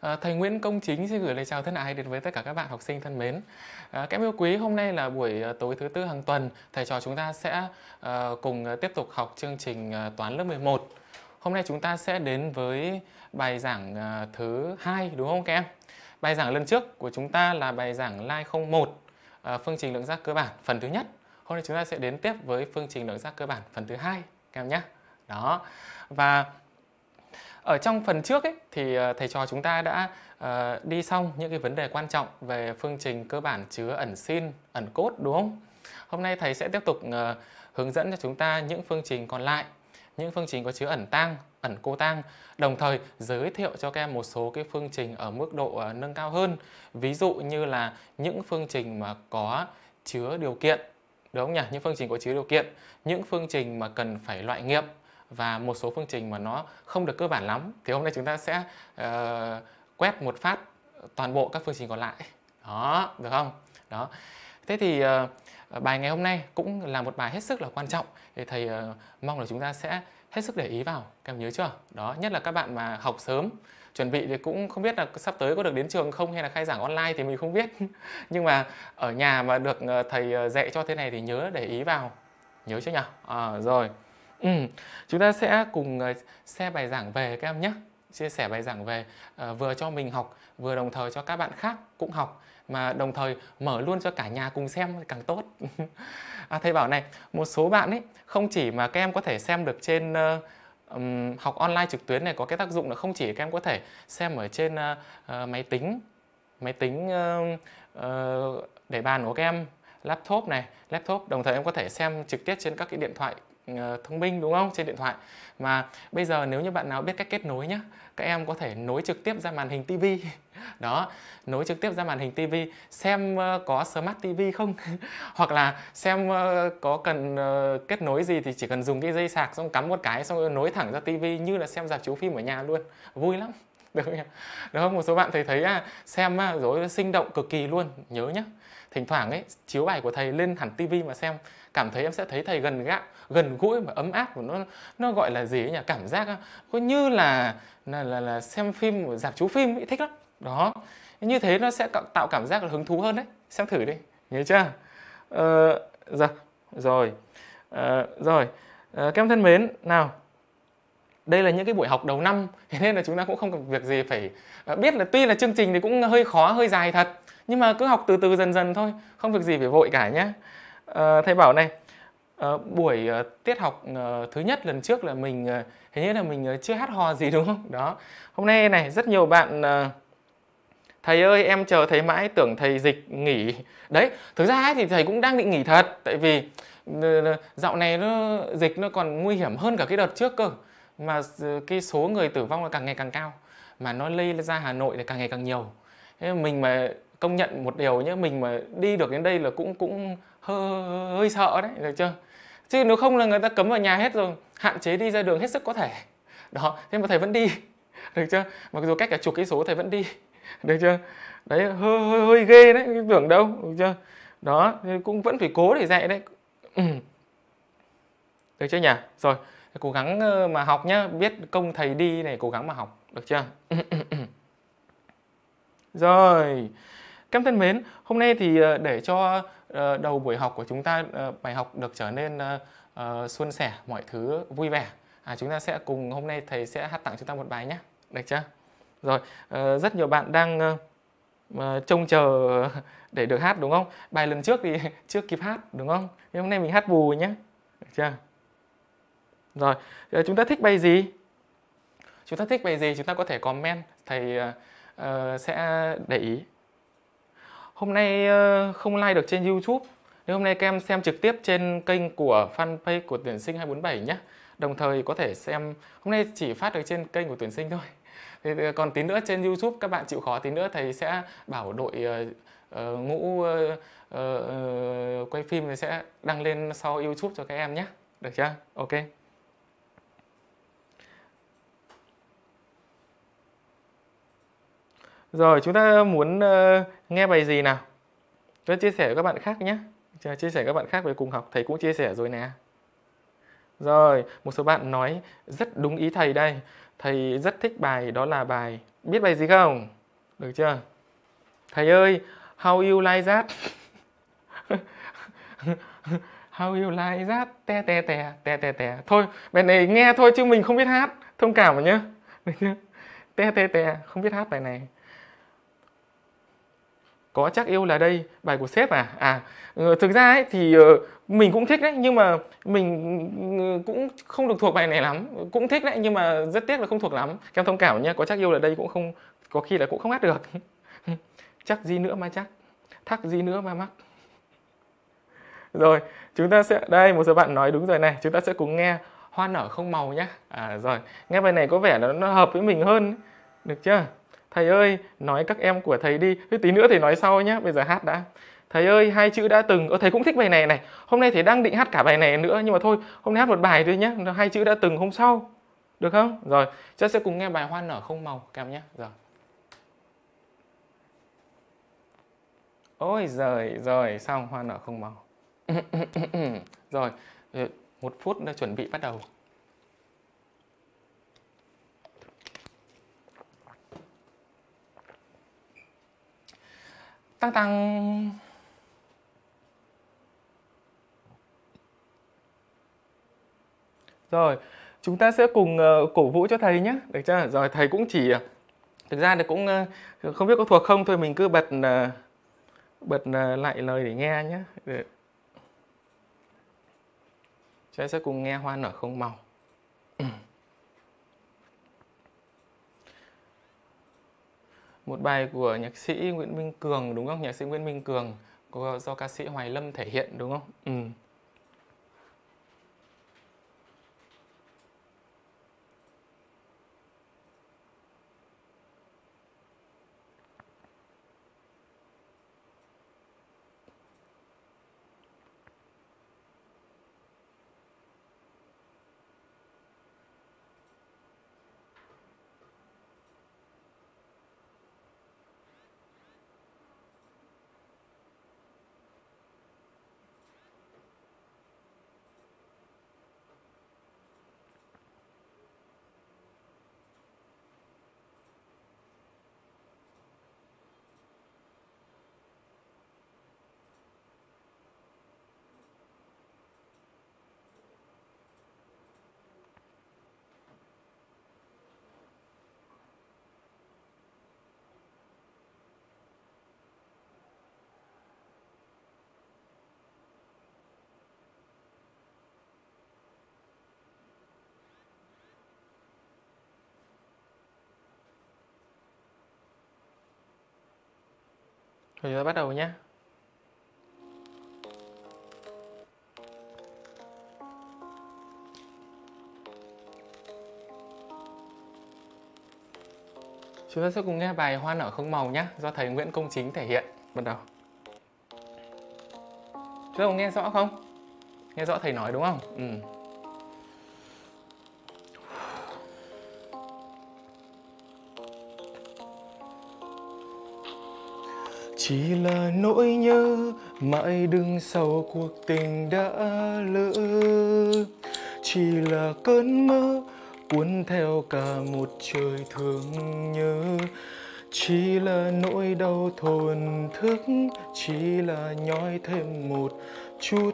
Ờ, thầy Nguyễn Công Chính xin gửi lời chào thân ái đến với tất cả các bạn học sinh thân mến. Ờ, các em yêu quý, hôm nay là buổi ờ, tối thứ tư hàng tuần, thầy trò chúng ta sẽ cùng tiếp tục học chương trình toán lớp 11. Hôm nay chúng ta sẽ đến với bài giảng thứ hai đúng không các em? Bài giảng lần trước của chúng ta là bài giảng Lai 01 phương trình lượng giác cơ bản phần thứ nhất. Hôm nay chúng ta sẽ đến tiếp với phương trình lượng giác cơ bản phần thứ hai các em nhé. Đó. Và ở trong phần trước ấy, thì ờ, thầy trò chúng ta đã uh, đi xong những cái vấn đề quan trọng về phương trình cơ bản chứa ẩn sin ẩn cốt đúng không hôm nay thầy sẽ tiếp tục uh, hướng dẫn cho chúng ta những phương trình còn lại những phương trình có chứa ẩn tang ẩn cô tang đồng thời giới thiệu cho các em một số cái phương trình ở mức độ uh, nâng cao hơn ví dụ như là những phương trình mà có chứa điều kiện đúng không nhỉ những phương trình có chứa điều kiện những phương trình mà cần phải loại nghiệm và một số phương trình mà nó không được cơ bản lắm thì hôm nay chúng ta sẽ uh, quét một phát toàn bộ các phương trình còn lại đó được không đó thế thì uh, bài ngày hôm nay cũng là một bài hết sức là quan trọng thì thầy uh, mong là chúng ta sẽ hết sức để ý vào các em nhớ chưa đó nhất là các bạn mà học sớm chuẩn bị thì cũng không biết là sắp tới có được đến trường không hay là khai giảng online thì mình không biết nhưng mà ở nhà mà được thầy dạy cho thế này thì nhớ để ý vào nhớ chưa nhỉ à, rồi Ừ, chúng ta sẽ cùng ờ, share bài giảng về các em nhé chia sẻ bài giảng về uh, vừa cho mình học vừa đồng thời cho các bạn khác cũng học mà đồng thời mở luôn cho cả nhà cùng xem càng tốt à, thầy bảo này một số bạn ấy không chỉ mà các em có thể xem được trên uh, um, học online trực tuyến này có cái tác dụng là không chỉ các em có thể xem ở trên uh, uh, máy tính máy tính uh, uh, để bàn của các em laptop này laptop đồng thời em có thể xem trực tiếp trên các cái điện thoại Ờ, thông minh đúng không trên điện thoại mà bây giờ nếu như bạn nào biết cách kết nối nhé các em có thể nối trực tiếp ra màn hình TV đó nối trực tiếp ra màn hình TV xem ờ, có smart TV không hoặc là xem ờ, có cần kết nối gì thì chỉ cần dùng cái dây sạc xong cắm một cái xong nối thẳng ra TV như là xem dạp chiếu phim ở nhà luôn vui lắm được không nhỉ? Được không? Một số bạn thầy thấy à, xem à, rồi sinh động cực kỳ luôn, nhớ nhá. Thỉnh thoảng ấy, chiếu bài của thầy lên hẳn TV mà xem cảm thấy em sẽ thấy thầy gần gạ gần gũi mà ấm áp của nó nó gọi là gì ấy nhỉ cảm giác có như là là là, là xem phim của giảm chú phim ấy thích lắm đó như thế nó sẽ tạo cảm giác là hứng thú hơn đấy xem thử đi nhớ chưa ờ, rồi rồi ờ, rồi ờ, các em thân mến nào đây là những cái buổi học đầu năm thế nên là chúng ta cũng không cần việc gì phải à, biết là tuy là chương trình thì cũng hơi khó hơi dài thật nhưng mà cứ học từ từ dần dần thôi không việc gì phải vội cả nhé Ờ, thầy bảo này à, buổi à, tiết học à, thứ nhất lần trước là mình à, hình như là mình à, chưa hát hò gì đúng không đó hôm nay này rất nhiều bạn à, thầy ơi em chờ thầy mãi tưởng thầy dịch nghỉ đấy thực ra ấy, thì thầy cũng đang định nghỉ thật tại vì dạo này nó dịch nó còn nguy hiểm hơn cả cái đợt trước cơ mà cái số người tử vong là càng ngày càng cao mà nó lây ra Hà Nội thì càng ngày càng nhiều thế mình mà công nhận một điều nhé mình mà đi được đến đây là cũng cũng hơi sợ đấy được chưa chứ nếu không là người ta cấm ở nhà hết rồi hạn chế đi ra đường hết sức có thể đó thế mà thầy vẫn đi được chưa mặc dù cách cả chục cái số thầy vẫn đi được chưa đấy hơi hơi, hơi ghê đấy tưởng đâu được chưa đó cũng vẫn phải cố để dạy đấy được chưa nhỉ rồi cố gắng ờ, mà học nhá biết công thầy đi này cố gắng mà học được chưa rồi các em thân mến hôm nay thì ờ, để cho Ờ, đầu buổi học của chúng ta ờ, bài học được trở nên xuân ờ, sẻ mọi thứ vui vẻ à, chúng ta sẽ cùng hôm nay thầy sẽ hát tặng chúng ta một bài nhé được chưa rồi rất nhiều bạn đang trông chờ để được hát đúng không bài lần trước thì chưa kịp hát đúng không nhưng hôm nay mình hát bù nhé được chưa rồi chúng ta thích bài gì chúng ta thích bài gì chúng ta có thể comment thầy uh, sẽ để ý hôm nay ờ, không like được trên YouTube nếu hôm nay các em xem trực tiếp trên kênh của fanpage của tuyển sinh 247 nhé đồng thời có thể xem hôm nay chỉ phát được trên kênh của tuyển sinh thôi thì ờ, còn tí nữa trên YouTube các bạn chịu khó tí nữa thầy sẽ bảo đội uh, ngũ uh, uh, quay phim thì sẽ đăng lên sau YouTube cho các em nhé được chưa ok Rồi chúng ta muốn uh, nghe bài gì nào? Tôi chia sẻ với các bạn khác nhé. Chia sẻ với các bạn khác về cùng học, thầy cũng chia sẻ rồi nè. Rồi, một số bạn nói rất đúng ý thầy đây. Thầy rất thích bài đó là bài biết bài gì không? Được chưa? Thầy ơi, how you like that? How you like that? Te te te, te te te. Thôi, bài này nghe thôi chứ mình không biết hát. Thông cảm mà nhá. Được chưa? Te te te, không biết hát bài này có chắc yêu là đây bài của sếp à à ờ, thực ra ấy thì ờ, mình cũng thích đấy nhưng mà mình ừ, cũng không được thuộc bài này lắm cũng thích đấy nhưng mà rất tiếc là không thuộc lắm em thông cảm nhé có chắc yêu là đây cũng không có khi là cũng không hát được chắc gì nữa mà chắc thắc gì nữa mà mắc rồi chúng ta sẽ đây một số bạn nói đúng rồi này chúng ta sẽ cùng nghe hoa nở không màu nhá à rồi nghe bài này có vẻ là nó hợp với mình hơn được chưa thầy ơi nói các em của thầy đi thế tí nữa thầy nói sau nhé bây giờ hát đã thầy ơi hai chữ đã từng ờ, thầy cũng thích bài này này hôm nay thầy đang định hát cả bài này nữa nhưng mà thôi hôm nay hát một bài thôi nhé hai chữ đã từng hôm sau được không rồi chắc sẽ cùng nghe bài hoa nở không màu các em nhé rồi ôi giời rồi xong hoa nở không màu rồi ừ, một phút đã chuẩn bị bắt đầu tăng tăng rồi chúng ta sẽ cùng uh, cổ vũ cho thầy nhé được chưa rồi thầy cũng chỉ ờ, thực ra thì cũng uh, không biết có thuộc không thôi mình cứ bật uh, bật uh, lại lời để nghe nhé để... chúng ta sẽ cùng nghe hoa nở không màu một bài của nhạc sĩ Nguyễn Minh Cường đúng không? Nhạc sĩ Nguyễn Minh Cường do ca sĩ Hoài Lâm thể hiện đúng không? Ừ. Rồi chúng ta bắt đầu nhé. Chúng ta sẽ cùng nghe bài Hoa nở không màu nhé, do thầy Nguyễn Công Chính thể hiện. Bắt đầu. Chúng ta có nghe rõ không? Nghe rõ thầy nói đúng không? Ừ. chỉ là nỗi nhớ mãi đứng sau cuộc tình đã lỡ chỉ là cơn mơ cuốn theo cả một trời thương nhớ chỉ là nỗi đau thồn thức chỉ là nhói thêm một chút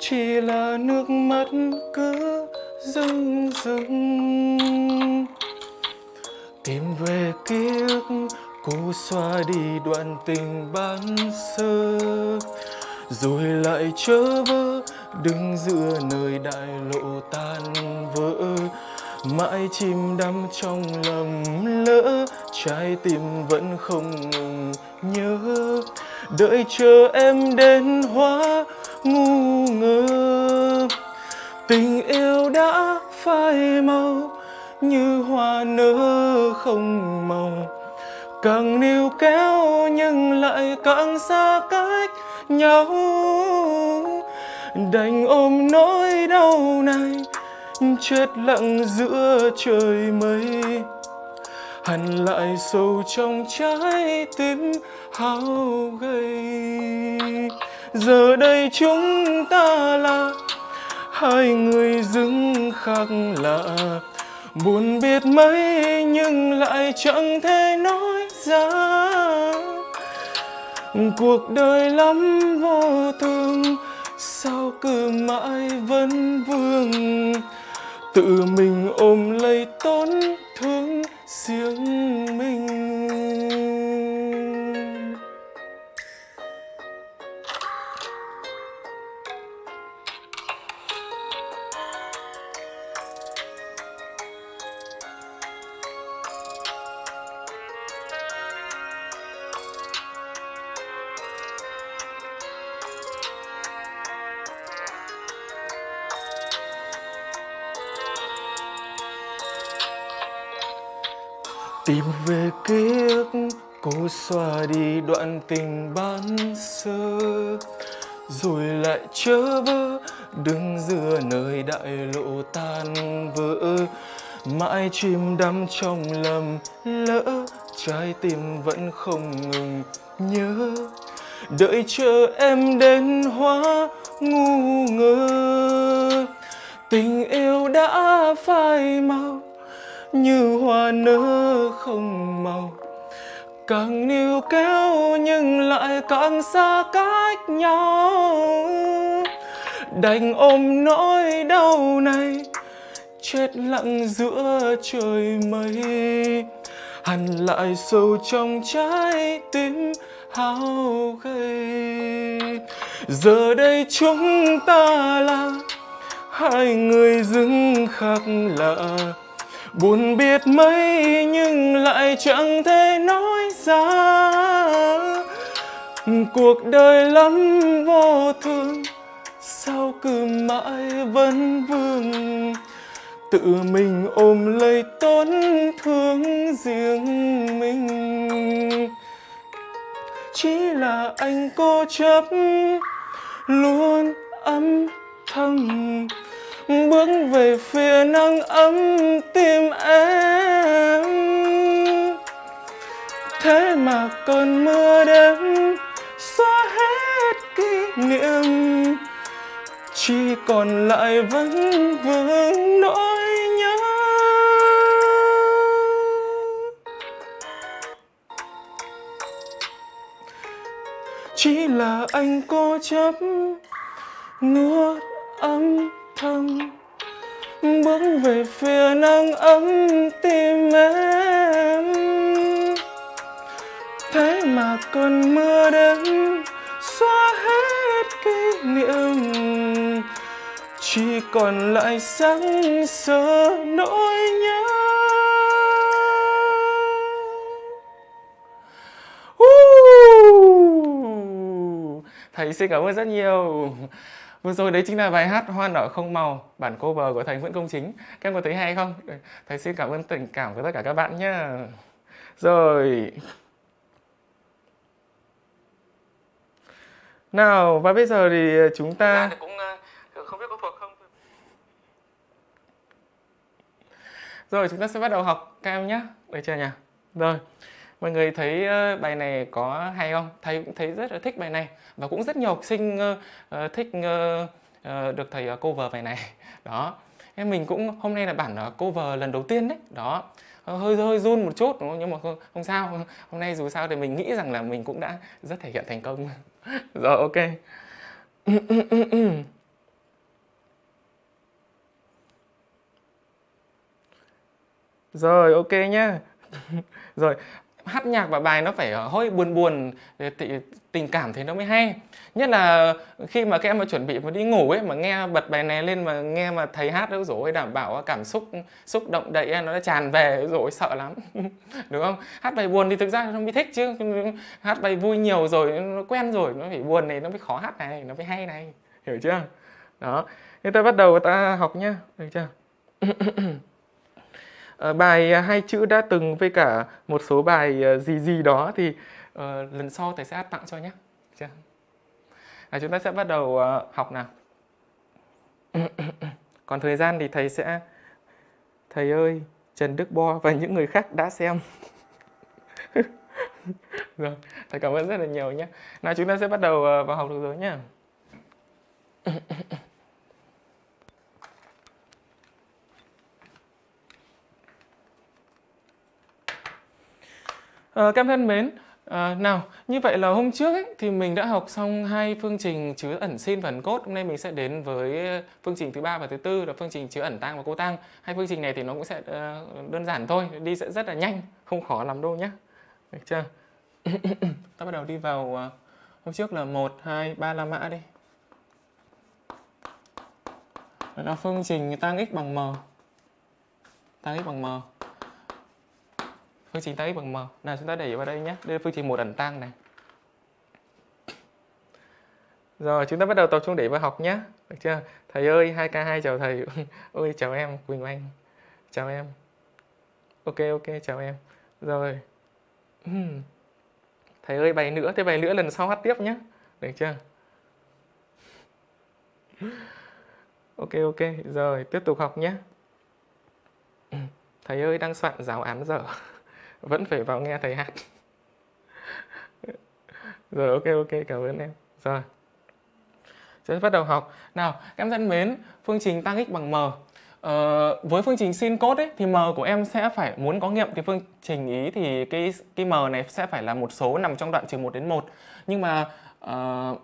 chỉ là nước mắt cứ dưng dưng tìm về ký ức cố xóa đi đoạn tình ban sơ rồi lại chớ vơ đứng giữa nơi đại lộ tan vỡ mãi chìm đắm trong lầm lỡ trái tim vẫn không ngừng nhớ đợi chờ em đến hóa ngu ngơ tình yêu đã phai màu như hoa nở không màu càng níu kéo nhưng lại càng xa cách nhau đành ôm nỗi đau này chết lặng giữa trời mây hằn lại sâu trong trái tim hao gầy giờ đây chúng ta là hai người dưng khác lạ buồn biết mấy nhưng lại chẳng thể nói ra cuộc đời lắm vô thường sao cứ mãi vẫn vương tự mình ôm lấy tổn thương riêng mình tìm về ký ức cố xóa đi đoạn tình ban sơ rồi lại chớ vơ đứng giữa nơi đại lộ tan vỡ mãi chìm đắm trong lầm lỡ trái tim vẫn không ngừng nhớ đợi chờ em đến hóa ngu ngơ tình yêu đã phai màu như hoa nở không màu càng níu kéo nhưng lại càng xa cách nhau đành ôm nỗi đau này chết lặng giữa trời mây hằn lại sâu trong trái tim hao gầy giờ đây chúng ta là hai người dưng khác lạ buồn biết mấy nhưng lại chẳng thể nói ra cuộc đời lắm vô thương sao cứ mãi vẫn vương tự mình ôm lấy tổn thương riêng mình chỉ là anh cô chấp luôn âm thầm bước về phía nắng ấm tim em thế mà cơn mưa đêm xóa hết kỷ niệm chỉ còn lại vẫn vương nỗi nhớ chỉ là anh cố chấp nuốt âm thầm bước về phía nắng ấm tim em thế mà cơn mưa đến xóa hết kỷ niệm chỉ còn lại sáng sờ nỗi nhớ thầy xin cảm ơn rất nhiều Vừa rồi đấy chính là bài hát Hoa nở không màu, bản cover của thầy Nguyễn Công Chính. Các em có thấy hay không? Thầy xin cảm ơn tình cảm của tất cả các bạn nhé. Rồi. Nào, và bây giờ thì ờ, chúng ta... Ờ, ừ, rồi, chúng ta sẽ bắt đầu học các em nhé. Được chờ nhỉ? Rồi mọi người thấy ờ, bài này có hay không thầy cũng thấy rất là thích bài này và cũng rất nhiều học sinh ờ, ờ, thích được thầy cover bài này đó em mình cũng hôm nay là bản cover lần đầu tiên đấy đó hơi hơi run một chút nhưng mà không, không sao hôm nay dù sao thì mình nghĩ rằng là mình cũng đã rất thể hiện thành công rồi ok rồi ok nhá rồi hát nhạc và bài nó phải ờ, hơi buồn buồn tình cảm thì nó mới hay nhất là khi mà các em mà chuẩn bị mà đi ngủ ấy mà nghe bật bài này lên mà nghe mà thầy hát đó rồi đảm bảo cảm xúc xúc động đậy em nó đã tràn về rồi sợ lắm đúng không hát bài buồn thì thực ra nó không bị thích chứ hát bài vui nhiều rồi nó quen rồi nó bị buồn này nó mới khó hát này nó mới hay này hiểu chưa đó thế ta bắt đầu ta học nhá được chưa Ờ, bài à, hai chữ đã từng với cả một số bài à, gì gì đó thì uh, lần sau thầy sẽ tặng cho nhé à, chúng ta sẽ bắt đầu à, học nào còn thời gian thì thầy sẽ thầy ơi trần đức bo và những người khác đã xem rồi thầy cảm ơn rất là nhiều nhé nào chúng ta sẽ bắt đầu vào học được rồi nhé À, các thân mến, à, nào như vậy là hôm trước ấy, thì mình đã học xong hai phương trình chứa ẩn sin và ẩn cốt. Hôm nay mình sẽ đến với phương trình thứ ba và thứ tư là phương trình chứa ẩn tang và cô tang. Hai phương trình này thì nó cũng sẽ ờ, đơn giản thôi, đi sẽ rất là nhanh, không khó lắm đâu nhé Được chưa? Ta bắt đầu đi vào ờ, hôm trước là 1 2 3 la mã đi. Đó là phương trình tăng x bằng m. tăng x bằng m phương trình tay bằng m nào chúng ta để vào đây nhé đây là phương trình một ẩn tăng này rồi chúng ta bắt đầu tập trung để vào học nhé được chưa thầy ơi 2k2 chào thầy ôi chào em quỳnh anh chào em ok ok chào em rồi thầy ơi bài nữa thế bài nữa lần sau hát tiếp nhé được chưa ok ok rồi tiếp tục học nhé thầy ơi đang soạn giáo án dở vẫn phải vào nghe thầy hát rồi ok ok cảm ơn em rồi sẽ bắt đầu học nào em thân mến phương trình tăng x bằng m Ờ, với phương trình sin cos ấy, thì m của em sẽ phải muốn có nghiệm thì phương trình ý thì cái cái m này sẽ phải là một số nằm trong đoạn trừ 1 đến 1. Nhưng mà uh,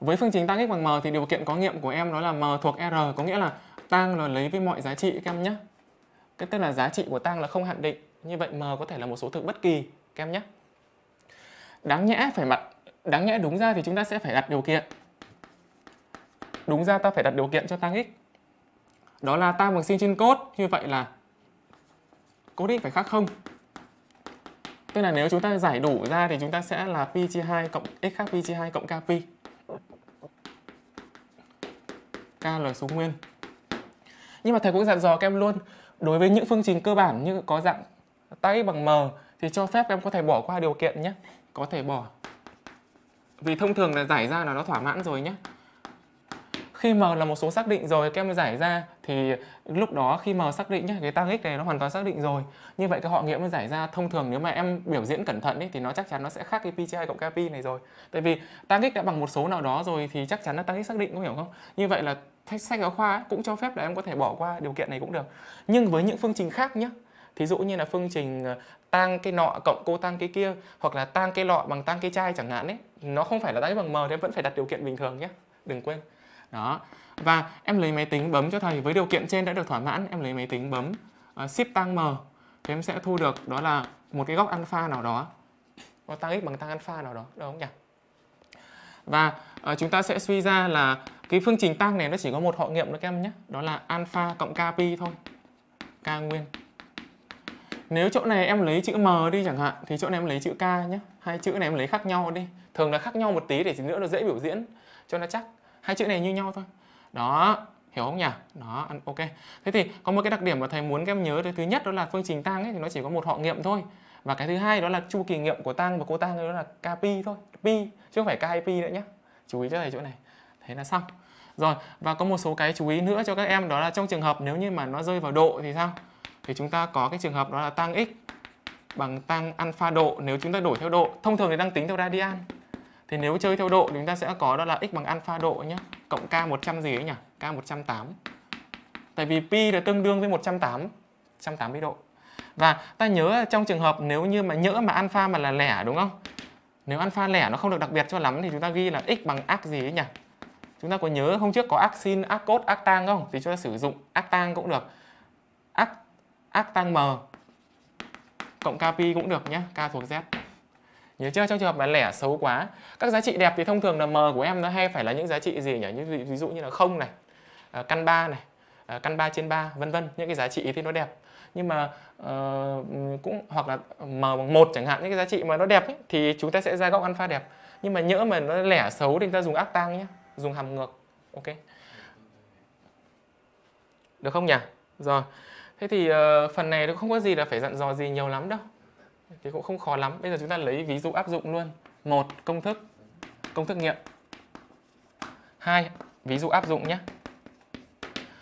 với phương trình tăng x bằng m thì điều kiện có nghiệm của em đó là m thuộc r có nghĩa là tang là lấy với mọi giá trị các em nhé. Cái tức là giá trị của tang là không hạn định. Như vậy m có thể là một số thực bất kỳ các em nhé. Đáng nhẽ phải mặt đáng nhẽ đúng ra thì chúng ta sẽ phải đặt điều kiện. Đúng ra ta phải đặt điều kiện cho tăng x. Đó là tang bằng sin trên cos như vậy là cos x phải khác không. Tức là nếu chúng ta giải đủ ra thì chúng ta sẽ là pi chia 2 cộng x khác pi chia 2 cộng k pi. K là số nguyên. Nhưng mà thầy cũng dặn dò các em luôn, đối với những phương trình cơ bản như có dạng tay bằng m thì cho phép em có thể bỏ qua điều kiện nhé có thể bỏ vì thông thường là giải ra là nó thỏa mãn rồi nhé khi m là một số xác định rồi các em giải ra thì lúc đó khi m xác định nhé cái tăng x này nó hoàn toàn xác định rồi như vậy cái họ nghiệm nó giải ra thông thường nếu mà em biểu diễn cẩn thận ấy, thì nó chắc chắn nó sẽ khác cái pi2 cộng kp này rồi tại vì tăng x đã bằng một số nào đó rồi thì chắc chắn là tăng x xác định có hiểu không như vậy là sách giáo khoa ấy, cũng cho phép là em có thể bỏ qua điều kiện này cũng được nhưng với những phương trình khác nhé thí dụ như là phương trình ờ, tăng cái nọ cộng cô tăng cái kia hoặc là tăng cái lọ bằng tăng cái chai chẳng hạn ấy nó không phải là tăng bằng m thế vẫn phải đặt điều kiện bình thường nhé đừng quên đó và em lấy máy tính bấm cho thầy với điều kiện trên đã được thỏa mãn em lấy máy tính bấm uh, ship tang m thì em sẽ thu được đó là một cái góc alpha nào đó có tăng x bằng tăng alpha nào đó đúng không nhỉ và uh, chúng ta sẽ suy ra là cái phương trình tăng này nó chỉ có một họ nghiệm nữa các em nhé đó là alpha cộng kp thôi k nguyên nếu chỗ này em lấy chữ M đi chẳng hạn thì chỗ này em lấy chữ K nhé hai chữ này em lấy khác nhau đi thường là khác nhau một tí để gì nữa nó dễ biểu diễn cho nó chắc hai chữ này như nhau thôi đó hiểu không nhỉ đó ok thế thì có một cái đặc điểm mà thầy muốn các em nhớ thứ nhất đó là phương trình tang ấy thì nó chỉ có một họ nghiệm thôi và cái thứ hai đó là chu kỳ nghiệm của tang và cô tang đó là kpi thôi pi chứ không phải kip nữa nhé chú ý cho thầy chỗ này thế là xong rồi và có một số cái chú ý nữa cho các em đó là trong trường hợp nếu như mà nó rơi vào độ thì sao thì chúng ta có cái trường hợp đó là tăng x bằng tăng alpha độ nếu chúng ta đổi theo độ. Thông thường thì đang tính theo radian. Thì nếu chơi theo độ thì chúng ta sẽ có đó là x bằng alpha độ nhé. Cộng k100 gì ấy nhỉ? K108. Tại vì pi là tương đương với 108, 180 độ. Và ta nhớ trong trường hợp nếu như mà nhỡ mà alpha mà là lẻ đúng không? Nếu alpha lẻ nó không được đặc biệt cho lắm thì chúng ta ghi là x bằng arc gì ấy nhỉ? Chúng ta có nhớ hôm trước có arc sin, arc cos, arc tang không? Thì chúng ta sử dụng arc tang cũng được ác tăng M cộng KPI cũng được nhé, K thuộc Z. Nhớ chưa? Trong trường hợp mà lẻ xấu quá, các giá trị đẹp thì thông thường là M của em nó hay phải là những giá trị gì nhỉ? Như ví dụ như là không này, à, căn 3 này, à, căn 3 trên 3, vân vân, những cái giá trị thì nó đẹp. Nhưng mà uh, cũng hoặc là M bằng một chẳng hạn những cái giá trị mà nó đẹp ấy, thì chúng ta sẽ ra góc alpha đẹp. Nhưng mà nhỡ mà nó lẻ xấu thì ta dùng áp tăng nhé, dùng hàm ngược. Ok. Được không nhỉ? Rồi. Thế thì uh, phần này nó không có gì là phải dặn dò gì nhiều lắm đâu. Thì cũng không khó lắm. Bây giờ chúng ta lấy ví dụ áp dụng luôn. Một, công thức, công thức nghiệm. Hai, ví dụ áp dụng nhé.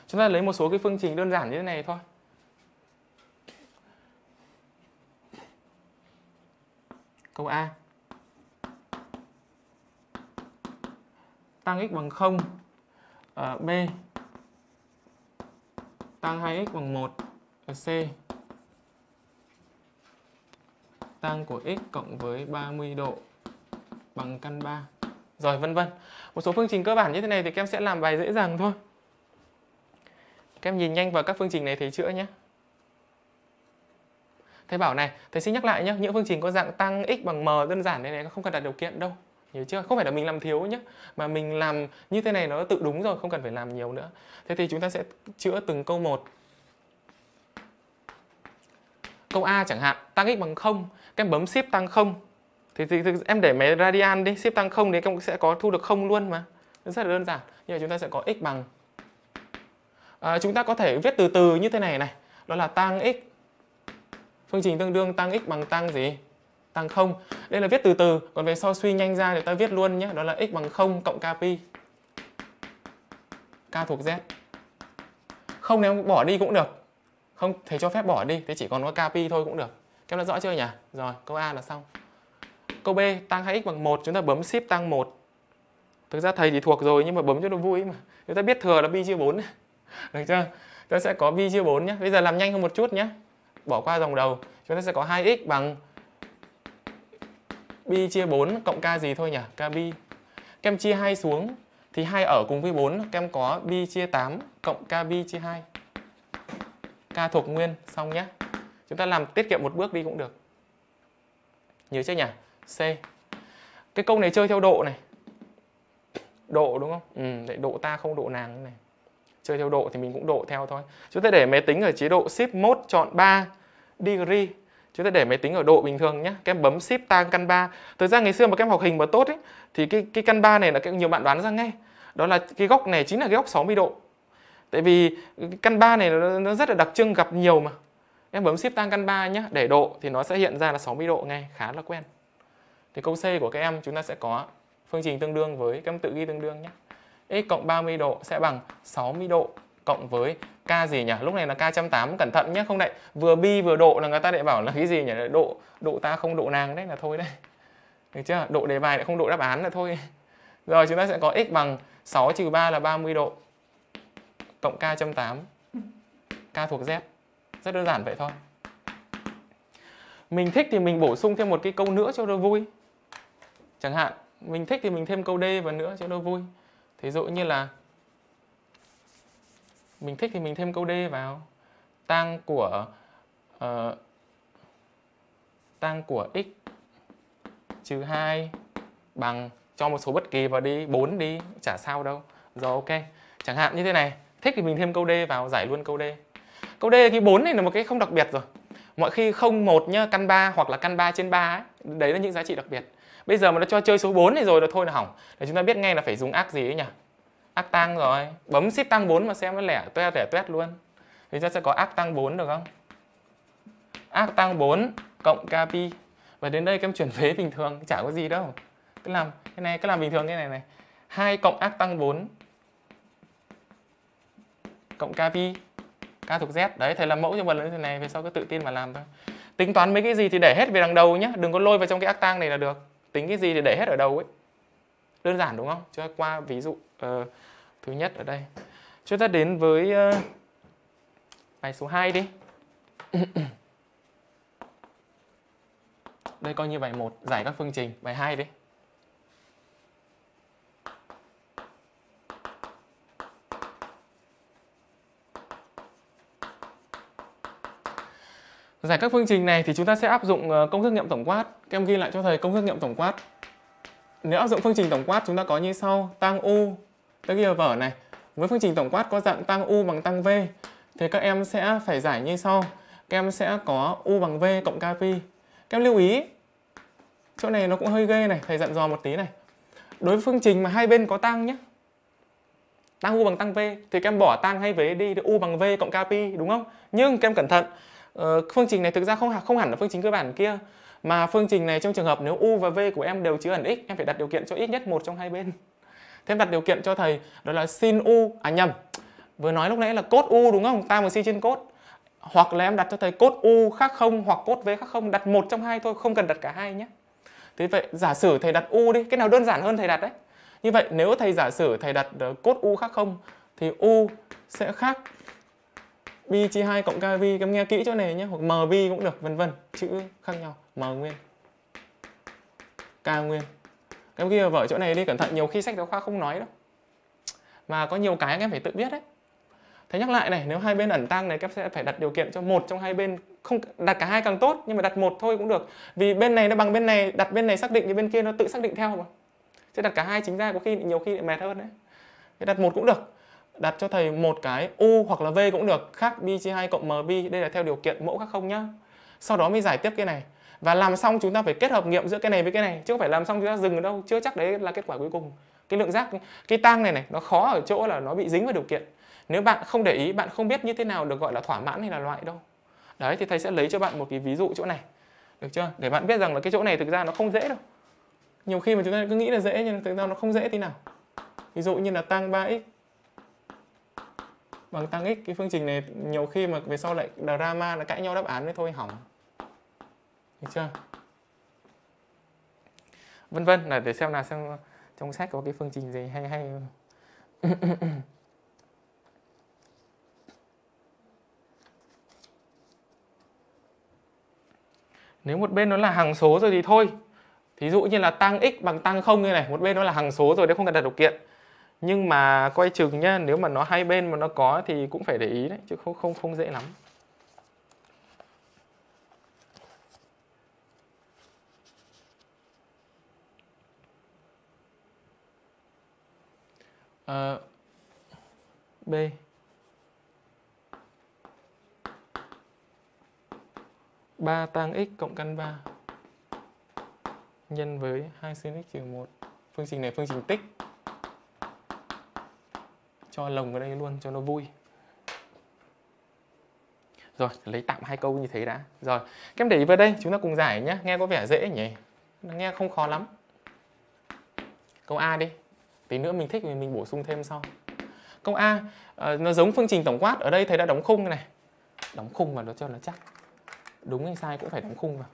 Chúng ta lấy một số cái phương trình đơn giản như thế này thôi. Câu A. Tăng x bằng 0. Uh, ờ, B tăng 2x bằng 1 là C tang của x cộng với 30 độ bằng căn 3 rồi vân vân một số phương trình cơ bản như thế này thì các em sẽ làm bài dễ dàng thôi các em nhìn nhanh vào các phương trình này thấy chữa nhé thầy bảo này thầy xin nhắc lại nhé những phương trình có dạng tăng x bằng m đơn giản này này không cần đặt điều kiện đâu nhớ chưa không phải là mình làm thiếu nhé mà mình làm như thế này nó tự đúng rồi không cần phải làm nhiều nữa thế thì chúng ta sẽ chữa từng câu một câu A chẳng hạn tăng x bằng 0 các em bấm shift tăng 0 thì, thì, thì em để máy radian đi shift tăng 0 thì các em sẽ có thu được 0 luôn mà rất là đơn giản như vậy chúng ta sẽ có x bằng à, chúng ta có thể viết từ từ như thế này này đó là tăng x phương trình tương đương tăng x bằng tăng gì tăng 0 đây là viết từ từ còn về so suy nhanh ra thì ta viết luôn nhé đó là x bằng 0 cộng k pi k thuộc z không nếu bỏ đi cũng được không thầy cho phép bỏ đi thế chỉ còn có kp thôi cũng được các em đã rõ chưa nhỉ rồi câu a là xong câu b tăng 2x bằng 1 chúng ta bấm shift tăng 1 thực ra thầy thì thuộc rồi nhưng mà bấm cho nó vui mà chúng ta biết thừa là bi chia 4 được chưa chúng ta sẽ có bi chia 4 nhé bây giờ làm nhanh hơn một chút nhé bỏ qua dòng đầu chúng ta sẽ có 2x bằng bi chia 4 cộng k gì thôi nhỉ k bi các chia 2 xuống thì 2 ở cùng với 4 kem có bi chia 8 cộng k bi chia 2 ca thuộc nguyên xong nhé chúng ta làm tiết kiệm một bước đi cũng được nhớ chưa nhỉ c cái câu này chơi theo độ này độ đúng không ừ lại độ ta không độ nàng này chơi theo độ thì mình cũng độ theo thôi chúng ta để máy tính ở chế độ shift mode chọn 3 degree chúng ta để máy tính ở độ bình thường nhé các em bấm shift tăng căn ba thực ra ngày xưa mà các em học hình mà tốt ấy thì cái cái căn ba này là cái nhiều bạn đoán ra ngay đó là cái góc này chính là cái góc 60 độ tại vì căn ba này nó, rất là đặc trưng gặp nhiều mà em bấm shift tăng căn ba nhé để độ thì nó sẽ hiện ra là 60 độ ngay khá là quen thì câu C của các em chúng ta sẽ có phương trình tương đương với các em tự ghi tương đương nhé x cộng 30 độ sẽ bằng 60 độ cộng với k gì nhỉ? Lúc này là k 180 cẩn thận nhé, không lại vừa bi vừa độ là người ta lại bảo là cái gì nhỉ? Độ độ ta không độ nàng đấy là thôi đấy. Được chưa? Độ đề bài lại không độ đáp án là thôi. Rồi chúng ta sẽ có x bằng 6 trừ 3 là 30 độ cộng k chấm tám, k thuộc z rất đơn giản vậy thôi mình thích thì mình bổ sung thêm một cái câu nữa cho nó vui chẳng hạn mình thích thì mình thêm câu d vào nữa cho nó vui thí dụ như là mình thích thì mình thêm câu d vào tăng của uh, ờ, tăng của x trừ 2 bằng cho một số bất kỳ vào đi 4 đi chả sao đâu rồi ok chẳng hạn như thế này thích thì mình thêm câu D vào giải luôn câu D câu D cái 4 này là một cái không đặc biệt rồi mọi khi không một nhá căn 3 hoặc là căn 3 trên 3 ấy, đấy là những giá trị đặc biệt bây giờ mà nó cho chơi số 4 này rồi là thôi là hỏng để chúng ta biết ngay là phải dùng ác gì ấy nhỉ ác tăng rồi bấm shift tăng 4 mà xem nó lẻ toe lẻ toét luôn thì ta sẽ có ác tăng 4 được không ác tăng 4 cộng capi và đến đây các em chuyển phế bình thường chả có gì đâu cứ làm cái này cứ làm bình thường cái này này 2 cộng ác tăng 4 cộng k pi k thuộc z đấy thầy làm mẫu cho một lần như thế này về sau cứ tự tin mà làm thôi tính toán mấy cái gì thì để hết về đằng đầu nhá đừng có lôi vào trong cái ác tang này là được tính cái gì thì để hết ở đầu ấy đơn giản đúng không Cho ta qua ví dụ uh, thứ nhất ở đây chúng ta đến với uh, bài số 2 đi đây coi như bài 1 giải các phương trình bài 2 đi Giải các phương trình này thì chúng ta sẽ áp dụng ờ, công thức nghiệm tổng quát. Các em ghi lại cho thầy công thức nghiệm tổng quát. Nếu áp dụng phương trình tổng quát chúng ta có như sau, tăng u ta ghi vở này. Với phương trình tổng quát có dạng tăng u bằng tăng v thì các em sẽ phải giải như sau. Các em sẽ có u bằng v cộng kp. Các em lưu ý chỗ này nó cũng hơi ghê này, thầy dặn dò một tí này. Đối với phương trình mà hai bên có tăng nhé. Tăng u bằng tăng v thì các em bỏ tăng hay vế đi thì u bằng v cộng kp đúng không? Nhưng các em cẩn thận uh, phương trình này thực ra không không hẳn là phương trình cơ bản kia mà phương trình này trong trường hợp nếu u và v của em đều chứa ẩn x em phải đặt điều kiện cho ít nhất một trong hai bên thêm đặt điều kiện cho thầy đó là sin u à nhầm vừa nói lúc nãy là cốt u đúng không ta một sin trên cốt hoặc là em đặt cho thầy cốt u khác không hoặc cốt v khác không đặt một trong hai thôi không cần đặt cả hai nhé thế vậy giả sử thầy đặt u đi cái nào đơn giản hơn thầy đặt đấy như vậy nếu thầy giả sử thầy đặt ờ, cốt u khác không thì u sẽ khác vi chia 2 cộng kv các nghe kỹ chỗ này nhé hoặc mv cũng được vân vân chữ khác nhau m nguyên k nguyên các em ghi vào vở chỗ này đi cẩn thận nhiều khi sách giáo khoa không nói đâu mà có nhiều cái các em phải tự biết đấy thế nhắc lại này nếu hai bên ẩn tăng này các em sẽ phải đặt điều kiện cho một trong hai bên không đặt cả hai càng tốt nhưng mà đặt một thôi cũng được vì bên này nó bằng bên này đặt bên này xác định thì bên kia nó tự xác định theo mà chứ đặt cả hai chính ra có khi nhiều khi lại mệt hơn đấy thế đặt một cũng được đặt cho thầy một cái U hoặc là V cũng được khác BG2 cộng MB đây là theo điều kiện mẫu khác không nhá sau đó mới giải tiếp cái này và làm xong chúng ta phải kết hợp nghiệm giữa cái này với cái này chứ không phải làm xong chúng ta dừng ở đâu chưa chắc đấy là kết quả cuối cùng cái lượng rác cái tang này này nó khó ở chỗ là nó bị dính vào điều kiện nếu bạn không để ý bạn không biết như thế nào được gọi là thỏa mãn hay là loại đâu đấy thì thầy sẽ lấy cho bạn một cái ví dụ chỗ này được chưa để bạn biết rằng là cái chỗ này thực ra nó không dễ đâu nhiều khi mà chúng ta cứ nghĩ là dễ nhưng thực ra nó không dễ tí nào ví dụ như là tăng 3x bằng vâng, tăng x cái phương trình này nhiều khi mà về sau lại drama là cãi nhau đáp án với thôi hỏng được chưa vân vân là để xem là xem trong sách có cái phương trình gì hay hay nếu một bên nó là hằng số rồi thì thôi thí dụ như là tăng x bằng tăng không như này một bên nó là hằng số rồi đấy không cần đặt điều kiện nhưng mà quay chừng nhá nếu mà nó hai bên mà nó có thì cũng phải để ý đấy chứ không không không dễ lắm à, B ba tăng x cộng căn 3 nhân với hai sin x trừ một phương trình này phương trình tích cho lồng vào đây luôn cho nó vui rồi lấy tạm hai câu như thế đã rồi các em để ý vào đây chúng ta cùng giải nhé nghe có vẻ dễ nhỉ nghe không khó lắm câu a đi tí nữa mình thích thì mình bổ sung thêm sau câu a ờ, nó giống phương trình tổng quát ở đây thầy đã đóng khung này đóng khung vào nó cho nó chắc đúng hay sai cũng phải đóng khung vào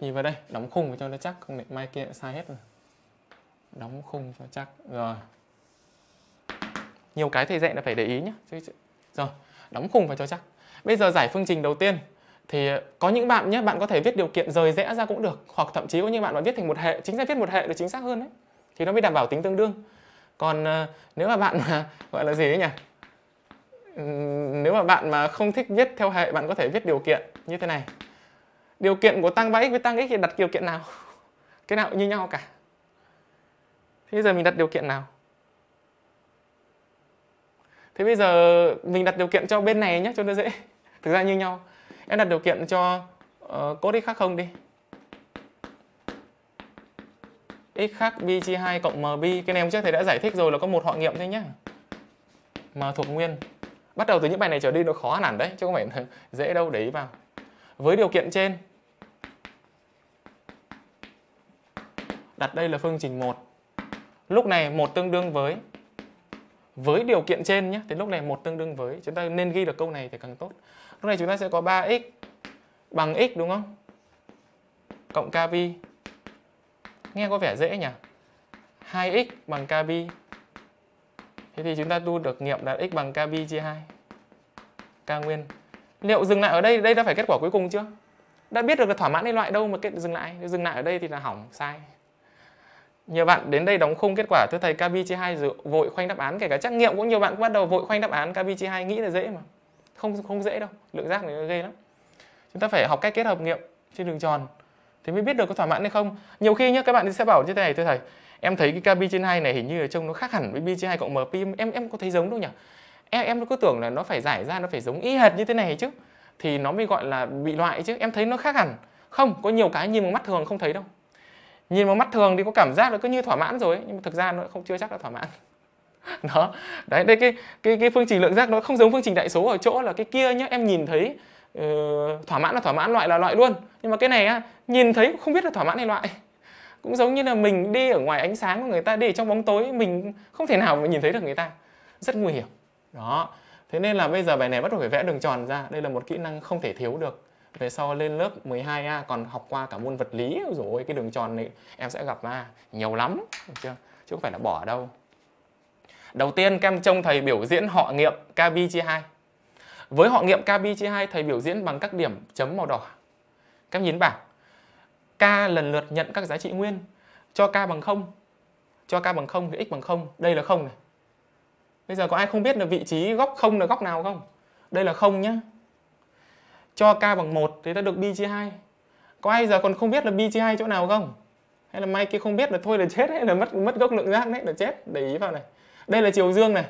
nhìn vào đây đóng khung vào cho nó chắc không để mai kia sai hết rồi đóng khung cho chắc rồi nhiều cái thầy dạy là phải để ý nhé rồi đóng khung phải cho chắc bây giờ giải phương trình đầu tiên thì có những bạn nhé bạn có thể viết điều kiện rời rẽ ra cũng được hoặc thậm chí có những bạn bạn viết thành một hệ chính xác viết một hệ được chính xác hơn đấy thì nó mới đảm bảo tính tương đương còn ờ, nếu mà bạn mà gọi là gì ấy nhỉ nếu mà bạn mà không thích viết theo hệ bạn có thể viết điều kiện như thế này điều kiện của tăng 3x với tăng x thì đặt điều kiện nào cái nào cũng như nhau cả thế giờ mình đặt điều kiện nào thế bây giờ mình đặt điều kiện cho bên này nhé cho nó dễ thực ra như nhau em đặt điều kiện cho uh, ờ, cốt x khác không đi x khác b chia 2 cộng mb cái này hôm trước thầy đã giải thích rồi là có một họ nghiệm thôi nhá m thuộc nguyên bắt đầu từ những bài này trở đi nó khó hẳn đấy chứ không phải dễ đâu để ý vào với điều kiện trên đặt đây là phương trình 1 lúc này một tương đương với với điều kiện trên nhé thì lúc này một tương đương với chúng ta nên ghi được câu này thì càng tốt lúc này chúng ta sẽ có 3x bằng x đúng không cộng kb nghe có vẻ dễ nhỉ 2x bằng kb thế thì chúng ta tu được nghiệm là x bằng kb chia 2 k nguyên liệu dừng lại ở đây đây đã phải kết quả cuối cùng chưa đã biết được là thỏa mãn cái loại đâu mà kết dừng lại dừng lại ở đây thì là hỏng sai nhiều bạn đến đây đóng khung kết quả thưa thầy kpg chia hai vội khoanh đáp án kể cả trắc nghiệm cũng nhiều bạn cũng bắt đầu vội khoanh đáp án chia hai nghĩ là dễ mà không không dễ đâu lượng giác này nó ghê lắm chúng ta phải học cách kết hợp nghiệm trên đường tròn thì mới biết được có thỏa mãn hay không nhiều khi nhá các bạn sẽ bảo như thế này thưa thầy em thấy cái kb hai này hình như là trông nó khác hẳn với chia hai cộng MP em em có thấy giống đâu nhỉ em em cứ tưởng là nó phải giải ra nó phải giống y hệt như thế này chứ thì nó mới gọi là bị loại chứ em thấy nó khác hẳn không có nhiều cái nhìn bằng mắt thường không thấy đâu nhìn vào mắt thường thì có cảm giác nó cứ như thỏa mãn rồi ấy, nhưng mà thực ra nó không chưa chắc là thỏa mãn đó đấy đây cái cái cái phương trình lượng giác nó không giống phương trình đại số ở chỗ là cái kia nhá em nhìn thấy uh, thỏa mãn là thỏa mãn loại là loại luôn nhưng mà cái này á, nhìn thấy không biết là thỏa mãn hay loại cũng giống như là mình đi ở ngoài ánh sáng của người ta đi ở trong bóng tối mình không thể nào mà nhìn thấy được người ta rất nguy hiểm đó thế nên là bây giờ bài này bắt buộc phải vẽ đường tròn ra đây là một kỹ năng không thể thiếu được về sau lên lớp 12A còn học qua cả môn vật lý rồi cái đường tròn này em sẽ gặp mà nhiều lắm được chưa chứ không phải là bỏ đâu đầu tiên các em trông thầy biểu diễn họ nghiệm KBG 2 với họ nghiệm KBG 2 thầy biểu diễn bằng các điểm chấm màu đỏ các em nhìn bảng K lần lượt nhận các giá trị nguyên cho K bằng 0 cho K bằng 0 thì x bằng 0 đây là 0 này bây giờ có ai không biết là vị trí góc 0 là góc nào không đây là 0 nhá cho k bằng 1 thì ta được b chia 2. Có ai giờ còn không biết là b chia 2 chỗ nào không? Hay là may kia không biết là thôi là chết hay là mất mất gốc lượng giác đấy là chết, để ý vào này. Đây là chiều dương này.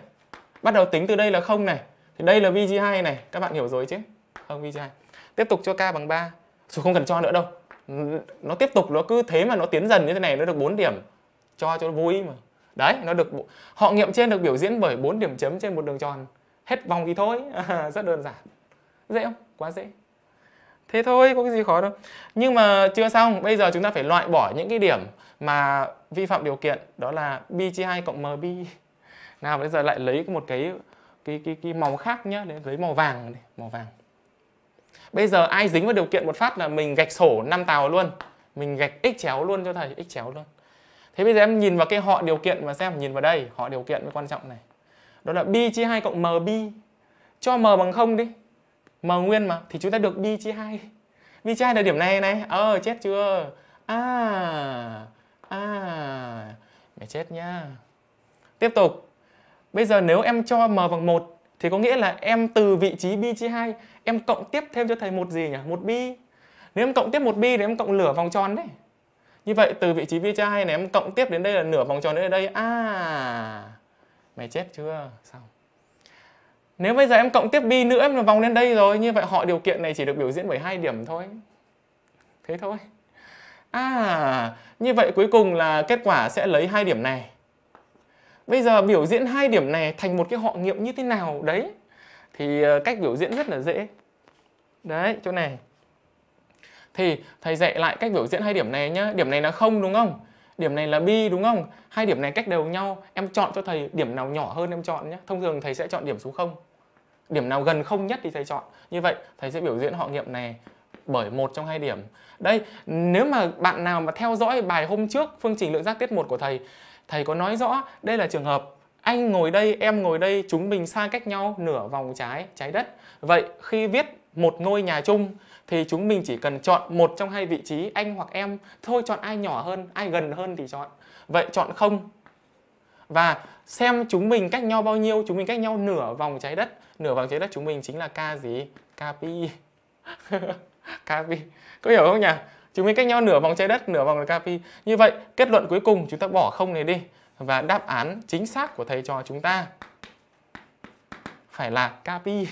Bắt đầu tính từ đây là không này. Thì đây là b chia 2 này, các bạn hiểu rồi chứ? Không b chia 2. Tiếp tục cho k bằng 3. Rồi không cần cho nữa đâu. Nó tiếp tục nó cứ thế mà nó tiến dần như thế này nó được 4 điểm. Cho cho vui mà. Đấy, nó được họ nghiệm trên được biểu diễn bởi 4 điểm chấm trên một đường tròn. Hết vòng thì thôi. rất đơn giản. Dễ không? Quá dễ thế thôi có cái gì khó đâu nhưng mà chưa xong bây giờ chúng ta phải loại bỏ những cái điểm mà vi phạm điều kiện đó là b BG2 cộng MB nào bây giờ lại lấy một cái cái cái, cái màu khác nhá để lấy màu vàng này, màu vàng bây giờ ai dính vào điều kiện một phát là mình gạch sổ năm tàu luôn mình gạch x chéo luôn cho thầy x chéo luôn thế bây giờ em nhìn vào cái họ điều kiện mà xem nhìn vào đây họ điều kiện mới quan trọng này đó là b chia 2 cộng mb cho m bằng 0 đi m nguyên mà thì chúng ta được bi chia hai bi chia hai là điểm này này ờ chết chưa à à mẹ chết nhá tiếp tục bây giờ nếu em cho m bằng một thì có nghĩa là em từ vị trí bi chia hai em cộng tiếp thêm cho thầy một gì nhỉ một bi nếu em cộng tiếp một bi thì em cộng lửa vòng tròn đấy như vậy từ vị trí bi chia hai này em cộng tiếp đến đây là nửa vòng tròn đến đây à mày chết chưa xong nếu bây giờ em cộng tiếp bi nữa em là vòng lên đây rồi Như vậy họ điều kiện này chỉ được biểu diễn bởi hai điểm thôi Thế thôi À như vậy cuối cùng là kết quả sẽ lấy hai điểm này Bây giờ biểu diễn hai điểm này thành một cái họ nghiệm như thế nào đấy Thì ờ, cách biểu diễn rất là dễ Đấy chỗ này Thì thầy dạy lại cách biểu diễn hai điểm này nhá Điểm này là không đúng không điểm này là bi đúng không? Hai điểm này cách đều nhau, em chọn cho thầy điểm nào nhỏ hơn em chọn nhé. Thông thường thầy sẽ chọn điểm số 0 điểm nào gần không nhất thì thầy chọn như vậy thầy sẽ biểu diễn họ nghiệm này bởi một trong hai điểm đây nếu mà bạn nào mà theo dõi bài hôm trước phương trình lượng giác tiết một của thầy thầy có nói rõ đây là trường hợp anh ngồi đây em ngồi đây chúng mình xa cách nhau nửa vòng trái trái đất vậy khi viết một ngôi nhà chung thì chúng mình chỉ cần chọn một trong hai vị trí anh hoặc em thôi chọn ai nhỏ hơn ai gần hơn thì chọn vậy chọn không và xem chúng mình cách nhau bao nhiêu chúng mình cách nhau nửa vòng trái đất nửa vòng trái đất chúng mình chính là k gì kpi kpi có hiểu không nhỉ chúng mình cách nhau nửa vòng trái đất nửa vòng là kpi như vậy kết luận cuối cùng chúng ta bỏ không này đi và đáp án chính xác của thầy trò chúng ta phải là kpi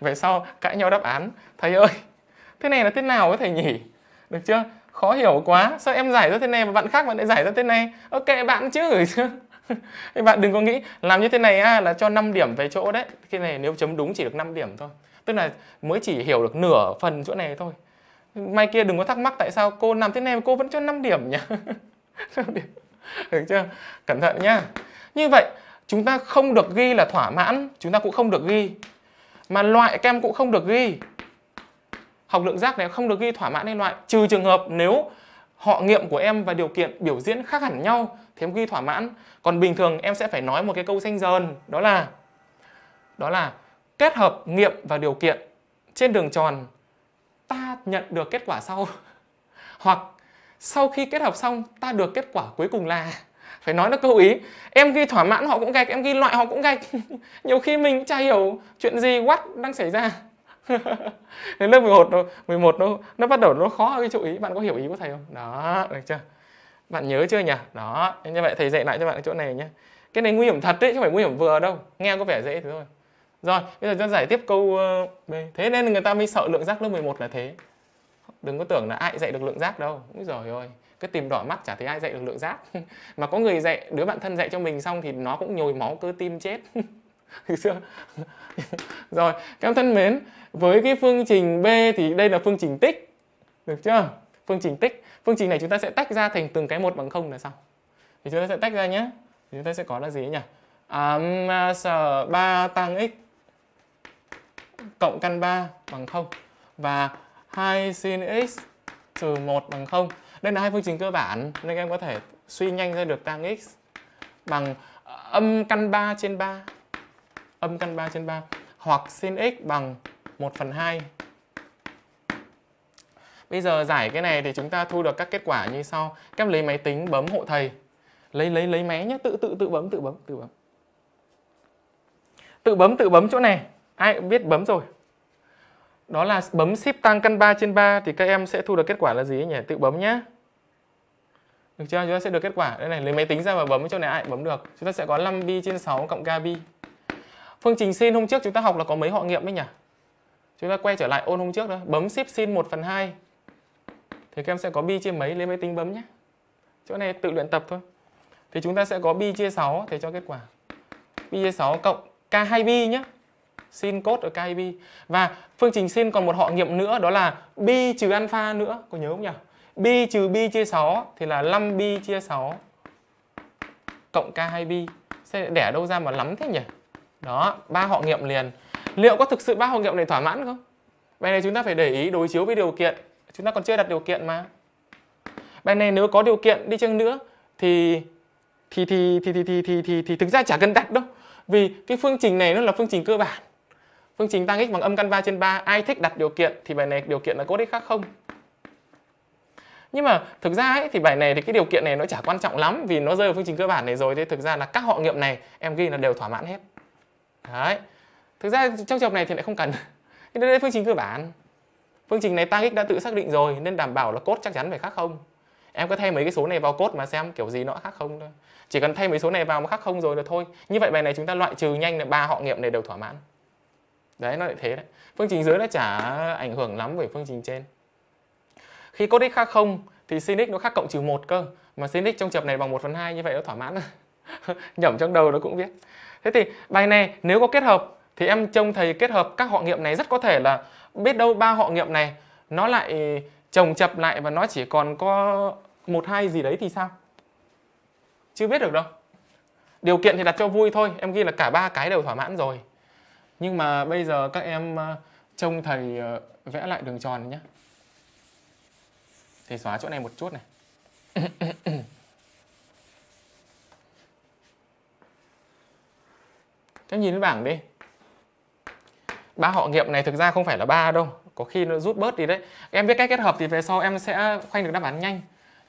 về sau cãi nhau đáp án thầy ơi thế này là thế nào với thầy nhỉ được chưa khó hiểu quá sao em giải ra thế này mà bạn khác bạn lại giải ra thế này ok bạn chứ các bạn đừng có nghĩ làm như thế này à, là cho 5 điểm về chỗ đấy cái này nếu chấm đúng chỉ được 5 điểm thôi tức là mới chỉ hiểu được nửa phần chỗ này thôi mai kia đừng có thắc mắc tại sao cô làm thế này mà cô vẫn cho 5 điểm nhá được chưa cẩn thận nhá như vậy chúng ta không được ghi là thỏa mãn chúng ta cũng không được ghi mà loại kem cũng không được ghi học lượng giác này không được ghi thỏa mãn hay loại trừ trường hợp nếu họ nghiệm của em và điều kiện biểu diễn khác hẳn nhau thì em ghi thỏa mãn còn bình thường em sẽ phải nói một cái câu danh dần đó là đó là kết hợp nghiệm và điều kiện trên đường tròn ta nhận được kết quả sau hoặc sau khi kết hợp xong ta được kết quả cuối cùng là phải nói nó câu ý em ghi thỏa mãn họ cũng gạch em ghi loại họ cũng gạch nhiều khi mình chả hiểu chuyện gì what đang xảy ra đến lớp 11 nó 11 nó nó bắt đầu nó khó cái chỗ ý bạn có hiểu ý của thầy không đó được chưa bạn nhớ chưa nhỉ đó như vậy thầy dạy lại cho bạn cái chỗ này nhé cái này nguy hiểm thật đấy chứ không phải nguy hiểm vừa đâu nghe có vẻ dễ thế thôi rồi bây giờ cho giải tiếp câu ờ, b thế nên người ta mới sợ lượng giác lớp 11 là thế đừng có tưởng là ai dạy được lượng giác đâu úi giời ơi cứ tìm đỏ mắt chả thấy ai dạy được lượng giác mà có người dạy đứa bạn thân dạy cho mình xong thì nó cũng nhồi máu cơ tim chết rồi các em thân mến với cái phương trình b thì đây là phương trình tích được chưa phương trình tích phương trình này chúng ta sẽ tách ra thành từng cái một bằng không là sao thì chúng ta sẽ tách ra nhé thì chúng ta sẽ có là gì nhỉ à, sở 3 tăng x cộng căn 3 bằng 0 và 2 sin x trừ 1 bằng 0 đây là hai phương trình cơ bản nên em có thể suy nhanh ra được tăng x bằng ờ, âm căn 3 trên 3 âm căn 3 trên 3 hoặc sin x bằng 1 phần 2 Bây giờ giải cái này thì chúng ta thu được các kết quả như sau. Các em lấy máy tính bấm hộ thầy. Lấy lấy lấy máy nhé, tự tự tự bấm tự bấm tự bấm. Tự bấm tự bấm chỗ này. Ai biết bấm rồi. Đó là bấm ship tăng căn 3 trên 3 thì các em sẽ thu được kết quả là gì nhỉ? Tự bấm nhá Được chưa? Chúng ta sẽ được kết quả. Đây này, lấy máy tính ra và bấm chỗ này ai bấm được. Chúng ta sẽ có 5bi trên 6 cộng bi Phương trình sin hôm trước chúng ta học là có mấy họ nghiệm ấy nhỉ? Chúng ta quay trở lại ôn hôm trước đó. Bấm ship sin 1 phần 2 thì các em sẽ có bi chia mấy lên máy tính bấm nhé chỗ này tự luyện tập thôi thì chúng ta sẽ có bi chia 6 thế cho kết quả bi chia 6 cộng k2bi nhé sin cốt ở k2bi và phương trình sin còn một họ nghiệm nữa đó là bi trừ alpha nữa có nhớ không nhỉ bi trừ bi chia 6 thì là 5 bi chia 6 cộng k2bi sẽ đẻ đâu ra mà lắm thế nhỉ đó ba họ nghiệm liền liệu có thực sự ba họ nghiệm này thỏa mãn không vậy này chúng ta phải để ý đối chiếu với điều kiện chúng ta còn chưa đặt điều kiện mà bài này nếu có điều kiện đi chăng nữa thì thì thì thì thì thì thì, thì, thì thực ra chả cần đặt đâu vì cái phương trình này nó là phương trình cơ bản phương trình tăng x bằng âm căn 3 trên 3 ai thích đặt điều kiện thì bài này điều kiện là cos x khác không nhưng mà thực ra ấy, thì bài này thì cái điều kiện này nó chả quan trọng lắm vì nó rơi vào phương trình cơ bản này rồi thế thực ra là các họ nghiệm này em ghi là đều thỏa mãn hết đấy thực ra trong trường hợp này thì lại không cần nhưng đây là phương trình cơ bản phương trình này target đã tự xác định rồi nên đảm bảo là cốt chắc chắn phải khác không em cứ thay mấy cái số này vào cốt mà xem kiểu gì nó khác không thôi chỉ cần thay mấy số này vào mà khác không rồi là thôi như vậy bài này chúng ta loại trừ nhanh là ba họ nghiệm này đều thỏa mãn đấy nó lại thế đấy phương trình dưới nó chả ảnh hưởng lắm về phương trình trên khi cốt x khác không thì sin x nó khác cộng trừ một cơ mà sin x trong trường này bằng 1 phần 2 như vậy nó thỏa mãn nhẩm trong đầu nó cũng biết thế thì bài này nếu có kết hợp thì em trông thấy kết hợp các họ nghiệm này rất có thể là biết đâu ba họ nghiệm này nó lại chồng chập lại và nó chỉ còn có một hai gì đấy thì sao chưa biết được đâu điều kiện thì đặt cho vui thôi em ghi là cả ba cái đều thỏa mãn rồi nhưng mà bây giờ các em ờ, trông thầy ờ, vẽ lại đường tròn nhé thì xóa chỗ này một chút này các nhìn cái bảng đi ba họ nghiệm này thực ra không phải là ba đâu có khi nó rút bớt đi đấy em biết cách kết hợp thì về sau em sẽ khoanh được đáp án nhanh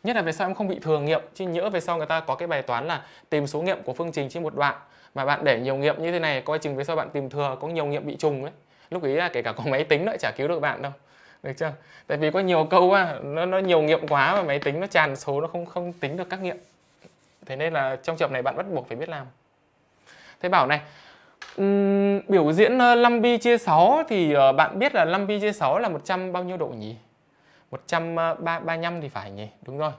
nhất là về sau em không bị thừa nghiệm chứ nhỡ về sau người ta có cái bài toán là tìm số nghiệm của phương trình trên một đoạn mà bạn để nhiều nghiệm như thế này coi chừng về sau bạn tìm thừa có nhiều nghiệm bị trùng đấy lúc ấy là kể cả có máy tính nữa chả cứu được bạn đâu được chưa tại vì có nhiều câu à, nó nó nhiều nghiệm quá mà máy tính nó tràn số nó không không tính được các nghiệm thế nên là trong trường này bạn bắt buộc phải biết làm thế bảo này Uhm, biểu diễn uh, Lambi chia 6 thì uh, bạn biết là Lambi chia 6 là 100 bao nhiêu độ nhỉ? 135 thì phải nhỉ? Đúng rồi.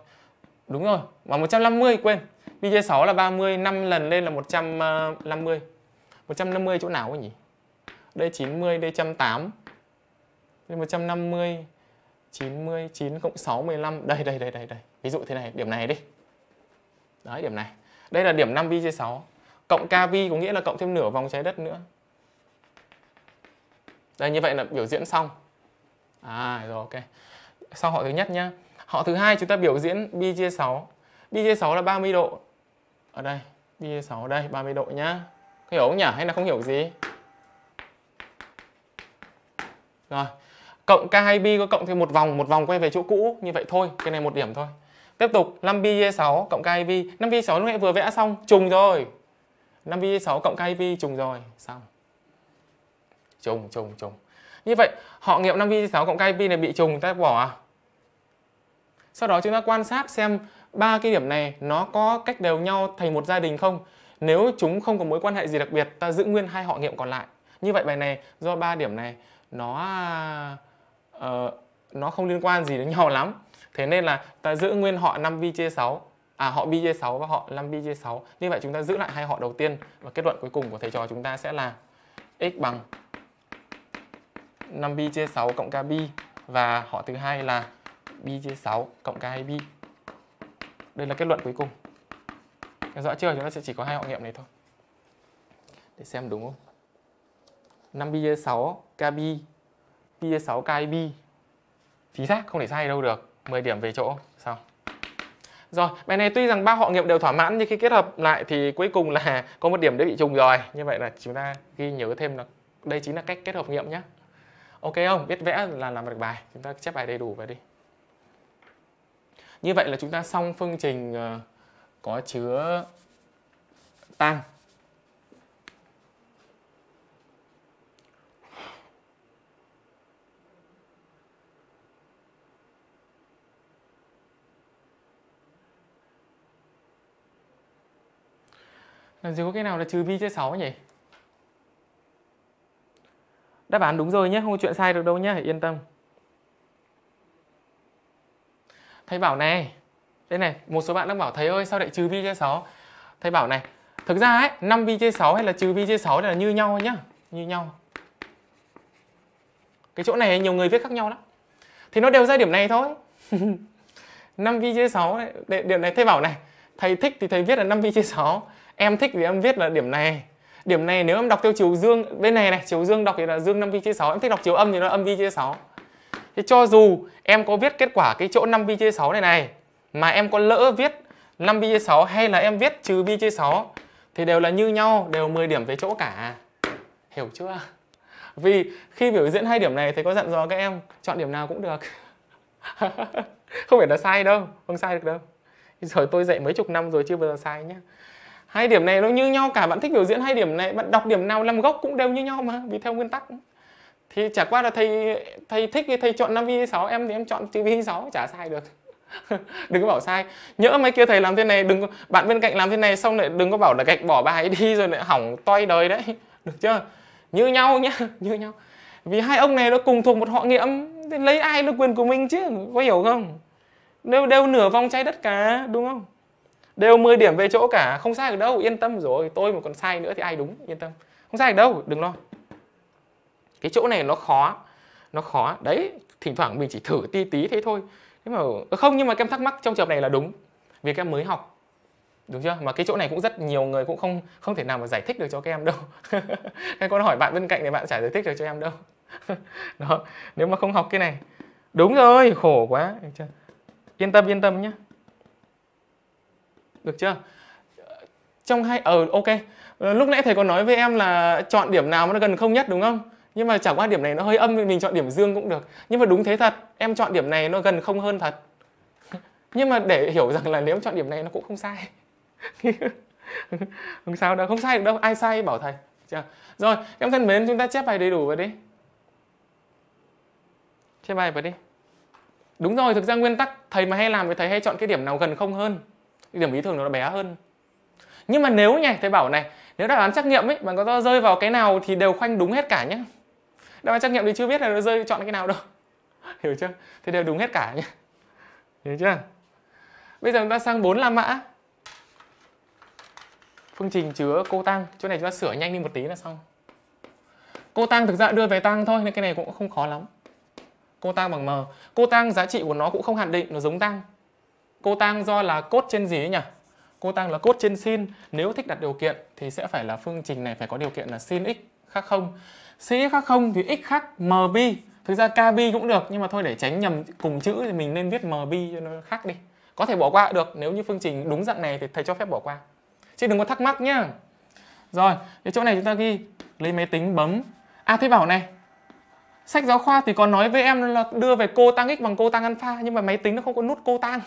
Đúng rồi, mà 150 quên. Pi chia 6 là 30, 5 lần lên là 150. 150 chỗ nào ấy nhỉ? Đây 90, đây 108. Đây 150 90 9 cộng 6 15. Đây đây đây đây đây. Ví dụ thế này, điểm này đi. Đấy điểm này. Đây là điểm 5 pi chia 6 cộng kv có nghĩa là cộng thêm nửa vòng trái đất nữa đây như vậy là biểu diễn xong à rồi ok sau họ thứ nhất nhá họ thứ hai chúng ta biểu diễn b chia 6 b chia 6 là 30 độ ở đây b chia 6 đây 30 độ nhá có hiểu không nhỉ hay là không hiểu gì rồi cộng K2B có cộng thêm một vòng, một vòng quay về chỗ cũ như vậy thôi, cái này một điểm thôi. Tiếp tục 5B6 chia cộng K2B, 5B6 chia lúc nãy vừa vẽ xong trùng rồi. 5V6 cộng KV trùng rồi xong trùng trùng trùng như vậy họ nghiệm 5V6 cộng KV này bị trùng ta bỏ à sau đó chúng ta quan sát xem ba cái điểm này nó có cách đều nhau thành một gia đình không nếu chúng không có mối quan hệ gì đặc biệt ta giữ nguyên hai họ nghiệm còn lại như vậy bài này do ba điểm này nó uh, nó không liên quan gì đến nhau lắm thế nên là ta giữ nguyên họ 5 vi chia 6 à họ BJ6 và họ 5 BJ6. Như vậy chúng ta giữ lại hai họ đầu tiên và kết luận cuối cùng của thầy trò chúng ta sẽ là x bằng 5b chia 6 cộng kb và họ thứ hai là b chia 6 cộng k b Đây là kết luận cuối cùng. Được rõ chưa? Chúng ta sẽ chỉ có hai họ nghiệm này thôi. Để xem đúng không? 5b chia 6 kb b chia 6 kb. Chính xác, không thể sai đâu được. 10 điểm về chỗ. Rồi, bài này tuy rằng ba họ nghiệm đều thỏa mãn nhưng khi kết hợp lại thì cuối cùng là có một điểm đã bị trùng rồi. Như vậy là chúng ta ghi nhớ thêm là đây chính là cách kết hợp nghiệm nhé. Ok không? Biết vẽ là làm được bài. Chúng ta chép bài đầy đủ vào đi. Như vậy là chúng ta xong phương trình ờ, có chứa tăng làm gì có cái nào là trừ vi chia 6 nhỉ đáp án đúng rồi nhé không có chuyện sai được đâu nhé hãy yên tâm thầy bảo này đây này một số bạn đang bảo thầy ơi sao lại trừ vi chia 6 thầy bảo này thực ra ấy 5 vi chia 6 hay là trừ vi chia 6 là như nhau nhá như nhau cái chỗ này nhiều người viết khác nhau lắm thì nó đều ra điểm này thôi 5 vi chia 6 điểm này thầy bảo này thầy thích thì thầy viết là 5 vi chia 6 em thích thì em viết là điểm này điểm này nếu em đọc theo chiều dương bên này này chiều dương đọc thì là dương 5 pi chia 6 em thích đọc chiều âm thì nó âm pi chia 6 thế cho dù em có viết kết quả cái chỗ 5 pi chia 6 này này mà em có lỡ viết 5 pi chia 6 hay là em viết trừ pi chia 6 thì đều là như nhau đều 10 điểm về chỗ cả hiểu chưa vì khi biểu diễn hai điểm này thì có dặn dò các em chọn điểm nào cũng được không phải là sai đâu không sai được đâu rồi tôi dạy mấy chục năm rồi chưa bao giờ sai nhé hai điểm này nó như nhau cả bạn thích biểu diễn hai điểm này bạn đọc điểm nào làm gốc cũng đều như nhau mà vì theo nguyên tắc thì chả qua là thầy thầy thích thì thầy chọn 5 vi 6 em thì em chọn chữ vi 6 chả sai được đừng có bảo sai nhỡ mấy kia thầy làm thế này đừng bạn bên cạnh làm thế này xong lại đừng có bảo là gạch bỏ bài đi rồi lại hỏng toi đời đấy được chưa như nhau nhá như nhau vì hai ông này nó cùng thuộc một họ nghiệm lấy ai là quyền của mình chứ có hiểu không đều đều nửa vòng trái đất cả đúng không đều 10 điểm về chỗ cả không sai được đâu yên tâm rồi tôi mà còn sai nữa thì ai đúng yên tâm không sai được đâu đừng lo cái chỗ này nó khó nó khó đấy thỉnh thoảng mình chỉ thử tí tí thế thôi thế mà ờ, không nhưng mà em thắc mắc trong trường này là đúng vì các em mới học đúng chưa mà cái chỗ này cũng rất nhiều người cũng không không thể nào mà giải thích được cho các em đâu các con hỏi bạn bên cạnh này bạn chả giải thích được cho em đâu đó nếu mà không học cái này đúng rồi khổ quá yên tâm yên tâm nhé được chưa trong hai ờ ok ờ, lúc nãy thầy có nói với em là chọn điểm nào mà nó gần không nhất đúng không nhưng mà chả qua điểm này nó hơi âm thì mình chọn điểm dương cũng được nhưng mà đúng thế thật em chọn điểm này nó gần không hơn thật nhưng mà để hiểu rằng là nếu chọn điểm này nó cũng không sai không sao đâu không sai được đâu ai sai bảo thầy chưa rồi em thân mến chúng ta chép bài đầy đủ vào đi chép bài vào đi đúng rồi thực ra nguyên tắc thầy mà hay làm thì thầy hay chọn cái điểm nào gần không hơn điểm ý thường nó bé hơn nhưng mà nếu nhỉ thầy bảo này nếu đáp án trắc nghiệm ấy bạn có rơi vào cái nào thì đều khoanh đúng hết cả nhé đáp án trắc nghiệm thì chưa biết là nó rơi chọn cái nào đâu hiểu chưa thì đều đúng hết cả nhé hiểu chưa bây giờ chúng ta sang bốn la mã phương trình chứa cô tăng chỗ này chúng ta sửa nhanh đi một tí là xong cô tăng thực ra đưa về tăng thôi nên cái này cũng không khó lắm cô tăng bằng m cô tăng giá trị của nó cũng không hạn định nó giống tăng Cô tang do là cốt trên gì ấy nhỉ? Cô tang là cốt trên sin. Nếu thích đặt điều kiện thì sẽ phải là phương trình này phải có điều kiện là sin x khác không. Sin x khác không thì x khác mb. Thực ra kb cũng được nhưng mà thôi để tránh nhầm cùng chữ thì mình nên viết mb cho nó khác đi. Có thể bỏ qua được nếu như phương trình đúng dạng này thì thầy cho phép bỏ qua. Chứ đừng có thắc mắc nhá. Rồi, thì chỗ này chúng ta ghi lấy máy tính bấm. À thế bảo này, sách giáo khoa thì còn nói với em là đưa về cô tăng x bằng cô tăng alpha nhưng mà máy tính nó không có nút cô tăng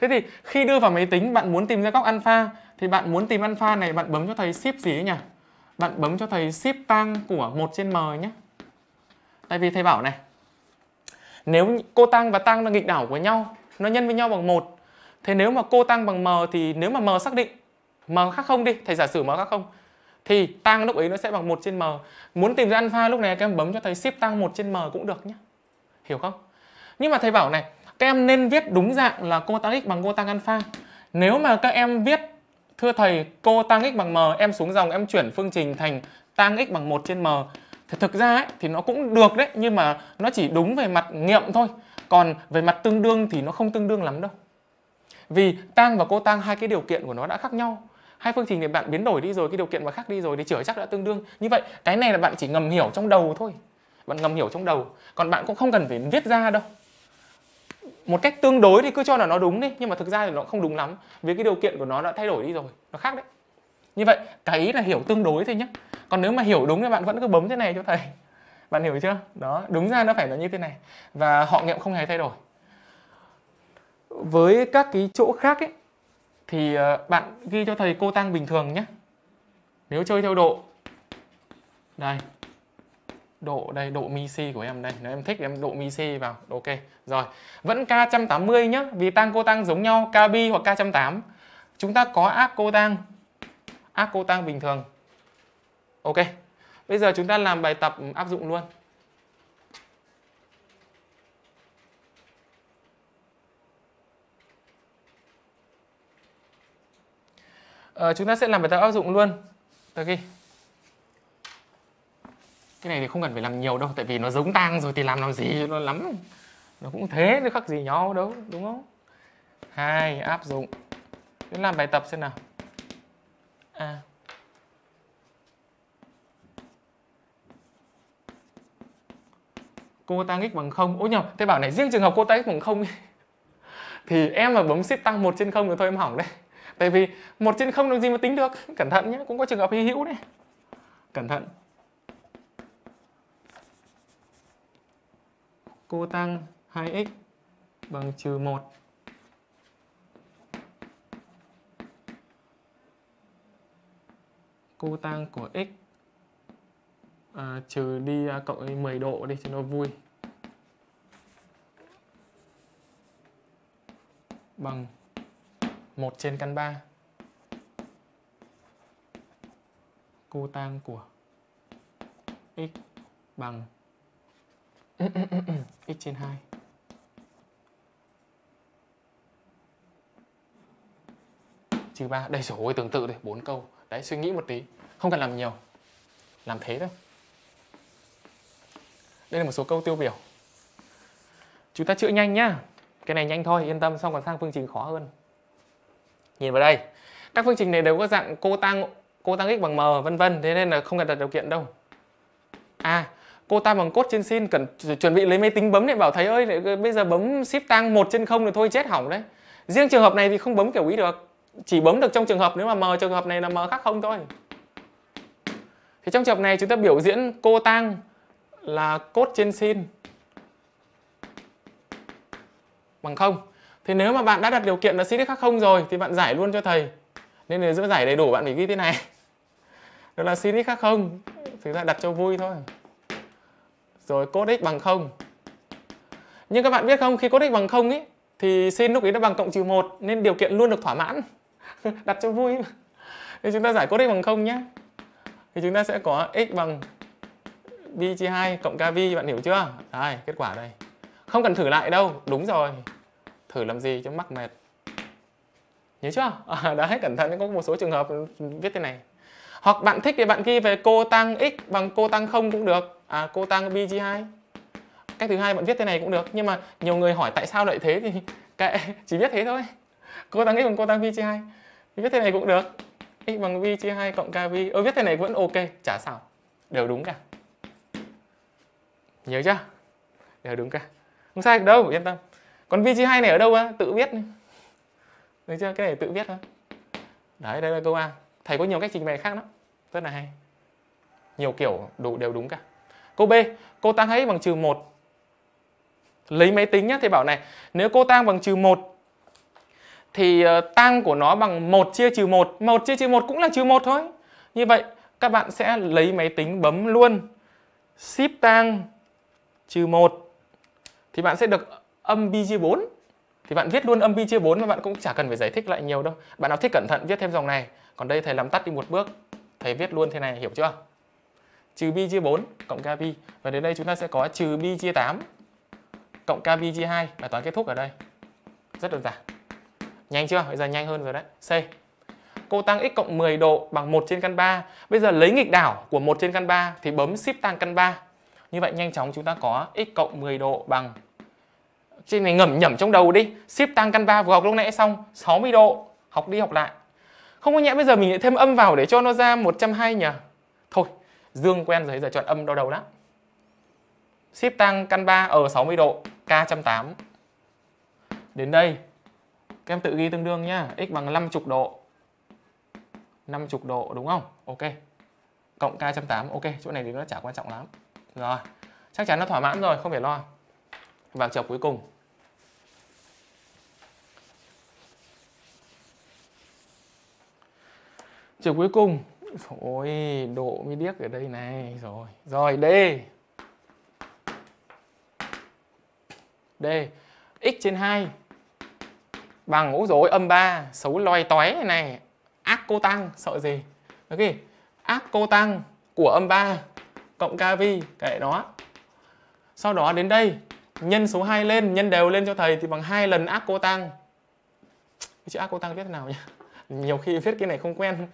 Thế thì khi đưa vào máy tính bạn muốn tìm ra góc alpha thì bạn muốn tìm alpha này bạn bấm cho thầy shift gì ấy nhỉ? Bạn bấm cho thầy shift tăng của 1 trên m nhé. Tại vì thầy bảo này nếu cô tăng và tăng là nghịch đảo của nhau nó nhân với nhau bằng một thế nếu mà cô tăng bằng m thì nếu mà m xác định m khác không đi thầy giả sử m khác không thì tăng lúc ấy nó sẽ bằng 1 trên m muốn tìm ra alpha lúc này các em bấm cho thầy ship tăng 1 trên m cũng được nhé hiểu không nhưng mà thầy bảo này các em nên viết đúng dạng là cô tan x bằng cô tan alpha nếu mà các em viết thưa thầy cô tan x bằng m em xuống dòng em chuyển phương trình thành tan x bằng 1 trên m thì thực ra ấy, thì nó cũng được đấy nhưng mà nó chỉ đúng về mặt nghiệm thôi còn về mặt tương đương thì nó không tương đương lắm đâu vì tang và cô tang hai cái điều kiện của nó đã khác nhau hai phương trình để bạn biến đổi đi rồi cái điều kiện mà khác đi rồi thì chữa chắc đã tương đương như vậy cái này là bạn chỉ ngầm hiểu trong đầu thôi bạn ngầm hiểu trong đầu còn bạn cũng không cần phải viết ra đâu một cách tương đối thì cứ cho là nó đúng đi nhưng mà thực ra thì nó không đúng lắm vì cái điều kiện của nó đã thay đổi đi rồi nó khác đấy như vậy cái ý là hiểu tương đối thôi nhé còn nếu mà hiểu đúng thì bạn vẫn cứ bấm thế này cho thầy bạn hiểu chưa đó đúng ra nó phải là như thế này và họ nghiệm không hề thay đổi với các cái chỗ khác ấy thì ờ, bạn ghi cho thầy cô tăng bình thường nhé nếu chơi theo độ đây độ đây độ mi si của em đây nếu em thích em độ mi si vào ok rồi vẫn k 180 nhá vì tăng cô tăng giống nhau k bi hoặc k 108 chúng ta có áp cô tăng áp cô tăng bình thường ok bây giờ chúng ta làm bài tập áp dụng luôn ờ, chúng ta sẽ làm bài tập áp dụng luôn ok cái này thì không cần phải làm nhiều đâu tại vì nó giống tang rồi thì làm làm gì nó lắm nó cũng thế nó khác gì nhau đâu đúng không hai áp dụng chúng làm bài tập xem nào à cô tăng x bằng không ôi nhầm thế bảo này riêng trường hợp cô tăng x bằng không thì em mà bấm shift tăng một trên không thì thôi em hỏng đấy tại vì một trên không làm gì mà tính được cẩn thận nhé cũng có trường hợp hy hữu đấy cẩn thận cô tăng 2x bằng trừ 1. Cô tăng của x à, trừ đi à, cộng 10 độ đi cho nó vui. Bằng 1 trên căn 3. Cô tăng của x bằng 1 x trên 2 trừ 3 đây rồi tương tự đây bốn câu đấy suy nghĩ một tí không cần làm nhiều làm thế thôi đây là một số câu tiêu biểu chúng ta chữa nhanh nhá cái này nhanh thôi yên tâm xong còn sang phương trình khó hơn nhìn vào đây các phương trình này đều có dạng cô tăng cô tăng x bằng m vân vân thế nên là không cần đặt điều kiện đâu à cô ta bằng cốt trên xin cần chuẩn bị lấy máy tính bấm để bảo thầy ơi bây giờ bấm ship tăng một trên không thì thôi chết hỏng đấy riêng trường hợp này thì không bấm kiểu ý được chỉ bấm được trong trường hợp nếu mà m trường hợp này là m khác không thôi thì trong trường hợp này chúng ta biểu diễn cô tăng là cốt trên sin bằng không thì nếu mà bạn đã đặt điều kiện là sin khác không rồi thì bạn giải luôn cho thầy nên nếu giải đầy đủ bạn phải ghi thế này đó là sin khác không thực ra đặt cho vui thôi rồi cos x bằng 0. Nhưng các bạn biết không, khi cos x bằng 0 ấy thì sin lúc ấy nó bằng cộng trừ 1 nên điều kiện luôn được thỏa mãn. Đặt cho vui. Thì chúng ta giải cos x bằng 0 nhé. Thì chúng ta sẽ có x bằng b chia 2 cộng kv bạn hiểu chưa? Đây, kết quả đây. Không cần thử lại đâu, đúng rồi. Thử làm gì cho mắc mệt. Nhớ chưa? À, đấy, cẩn thận có một số trường hợp viết thế này hoặc bạn thích thì bạn ghi về cô tăng x bằng cô tăng không cũng được à cô tăng bg 2 cách thứ hai bạn viết thế này cũng được nhưng mà nhiều người hỏi tại sao lại thế thì kệ chỉ viết thế thôi cô tăng x bằng cô tăng bg 2 viết thế này cũng được x bằng v chia 2 cộng kv ơ viết thế này vẫn ok chả sao đều đúng cả nhớ chưa đều đúng cả không sai đâu yên tâm còn v chia 2 này ở đâu á tự viết được chưa cái này tự viết thôi đấy đây là câu a thầy có nhiều cách trình bày khác lắm rất là hay nhiều kiểu đủ đều đúng cả cô b cô tăng hãy bằng trừ một lấy máy tính nhé thầy bảo này nếu cô tăng bằng trừ một thì ờ, tăng của nó bằng 1 chia trừ 1 1 chia trừ 1 cũng là trừ 1 thôi Như vậy các bạn sẽ lấy máy tính bấm luôn Shift tăng trừ 1 Thì bạn sẽ được âm bi chia 4 thì bạn viết luôn âm bi chia 4 mà bạn cũng chả cần phải giải thích lại nhiều đâu bạn nào thích cẩn thận viết thêm dòng này còn đây thầy làm tắt đi một bước thầy viết luôn thế này hiểu chưa trừ bi chia 4 cộng kb và đến đây chúng ta sẽ có trừ bi chia 8 cộng kb chia 2 bài toán kết thúc ở đây rất đơn giản nhanh chưa bây giờ nhanh hơn rồi đấy c cô tăng x cộng 10 độ bằng 1 trên căn 3 bây giờ lấy nghịch đảo của 1 trên căn 3 thì bấm shift tăng căn 3 như vậy nhanh chóng chúng ta có x cộng 10 độ bằng Chuyện này ngẩm nhẩm trong đầu đi Ship tăng Canva vừa học lúc nãy xong 60 độ Học đi học lại Không có nhẽ bây giờ mình lại thêm âm vào để cho nó ra 120 nhỉ Thôi Dương quen rồi giờ chọn âm đau đầu lắm Ship tăng Canva ở 60 độ K108 Đến đây Các em tự ghi tương đương nhá X bằng 50 độ 50 độ đúng không? Ok Cộng K108 Ok chỗ này thì nó chả quan trọng lắm Rồi Chắc chắn nó thỏa mãn rồi không phải lo vào trường cuối cùng chiều cuối cùng rồi độ mi điếc ở đây này rồi rồi d d x trên 2 bằng ố rồi âm 3 xấu loay tóe này ác cô tăng sợ gì ok ác cô tăng của âm 3 cộng kv kệ đó sau đó đến đây nhân số 2 lên nhân đều lên cho thầy thì bằng hai lần ác cô tăng chữ ác cô tăng viết thế nào nhỉ nhiều khi viết cái này không quen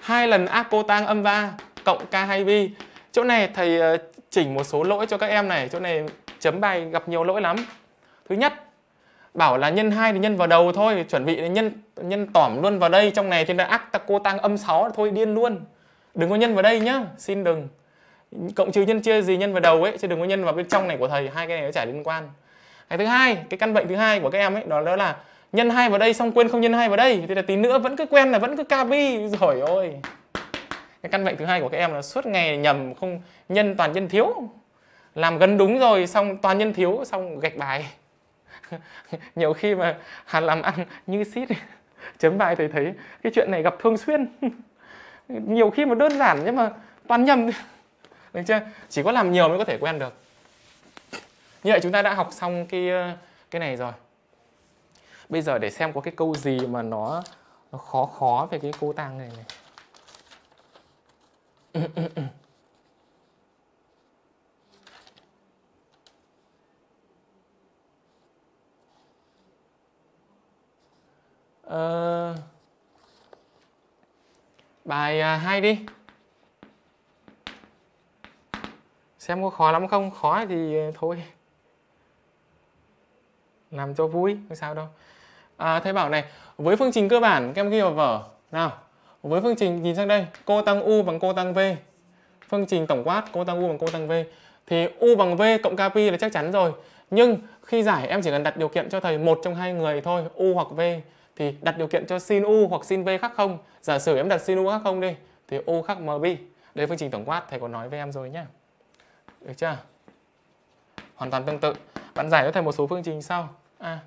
hai lần apotang âm va cộng k hai vi chỗ này thầy ờ, chỉnh một số lỗi cho các em này chỗ này chấm bài gặp nhiều lỗi lắm thứ nhất bảo là nhân 2 thì nhân vào đầu thôi chuẩn bị nhân nhân tỏm luôn vào đây trong này thì là ác ta cô tăng âm 6 thôi điên luôn đừng có nhân vào đây nhá xin đừng cộng trừ nhân chia gì nhân vào đầu ấy chứ đừng có nhân vào bên trong này của thầy hai cái này nó chả liên quan cái thứ hai cái căn bệnh thứ hai của các em ấy đó, đó là nhân hai vào đây xong quên không nhân hai vào đây thế là tí nữa vẫn cứ quen là vẫn cứ copy rồi ôi cái căn bệnh thứ hai của các em là suốt ngày nhầm không nhân toàn nhân thiếu làm gần đúng rồi xong toàn nhân thiếu xong gạch bài nhiều khi mà hà làm ăn như xít chấm bài thì thấy cái chuyện này gặp thường xuyên nhiều khi mà đơn giản nhưng mà toàn nhầm được chưa chỉ có làm nhiều mới có thể quen được như vậy chúng ta đã học xong cái ờ, cái này rồi bây giờ để xem có cái câu gì mà nó nó khó khó về cái cô tang này này ờ, bài à, hai đi xem có khó lắm không khó thì à, thôi làm cho vui không sao đâu à, thầy bảo này với phương trình cơ bản các em ghi vào vở nào với phương trình nhìn sang đây cô tăng u bằng cô tăng v phương trình tổng quát cô tăng u bằng cô tăng v thì u bằng v cộng kpi là chắc chắn rồi nhưng khi giải em chỉ cần đặt điều kiện cho thầy một trong hai người thôi u hoặc v thì đặt điều kiện cho sin u hoặc sin v khác không giả sử em đặt sin u khác không đi thì u khác mb đây phương trình tổng quát thầy có nói với em rồi nhá được chưa hoàn toàn tương tự bạn giải cho thầy một số phương trình sau a à.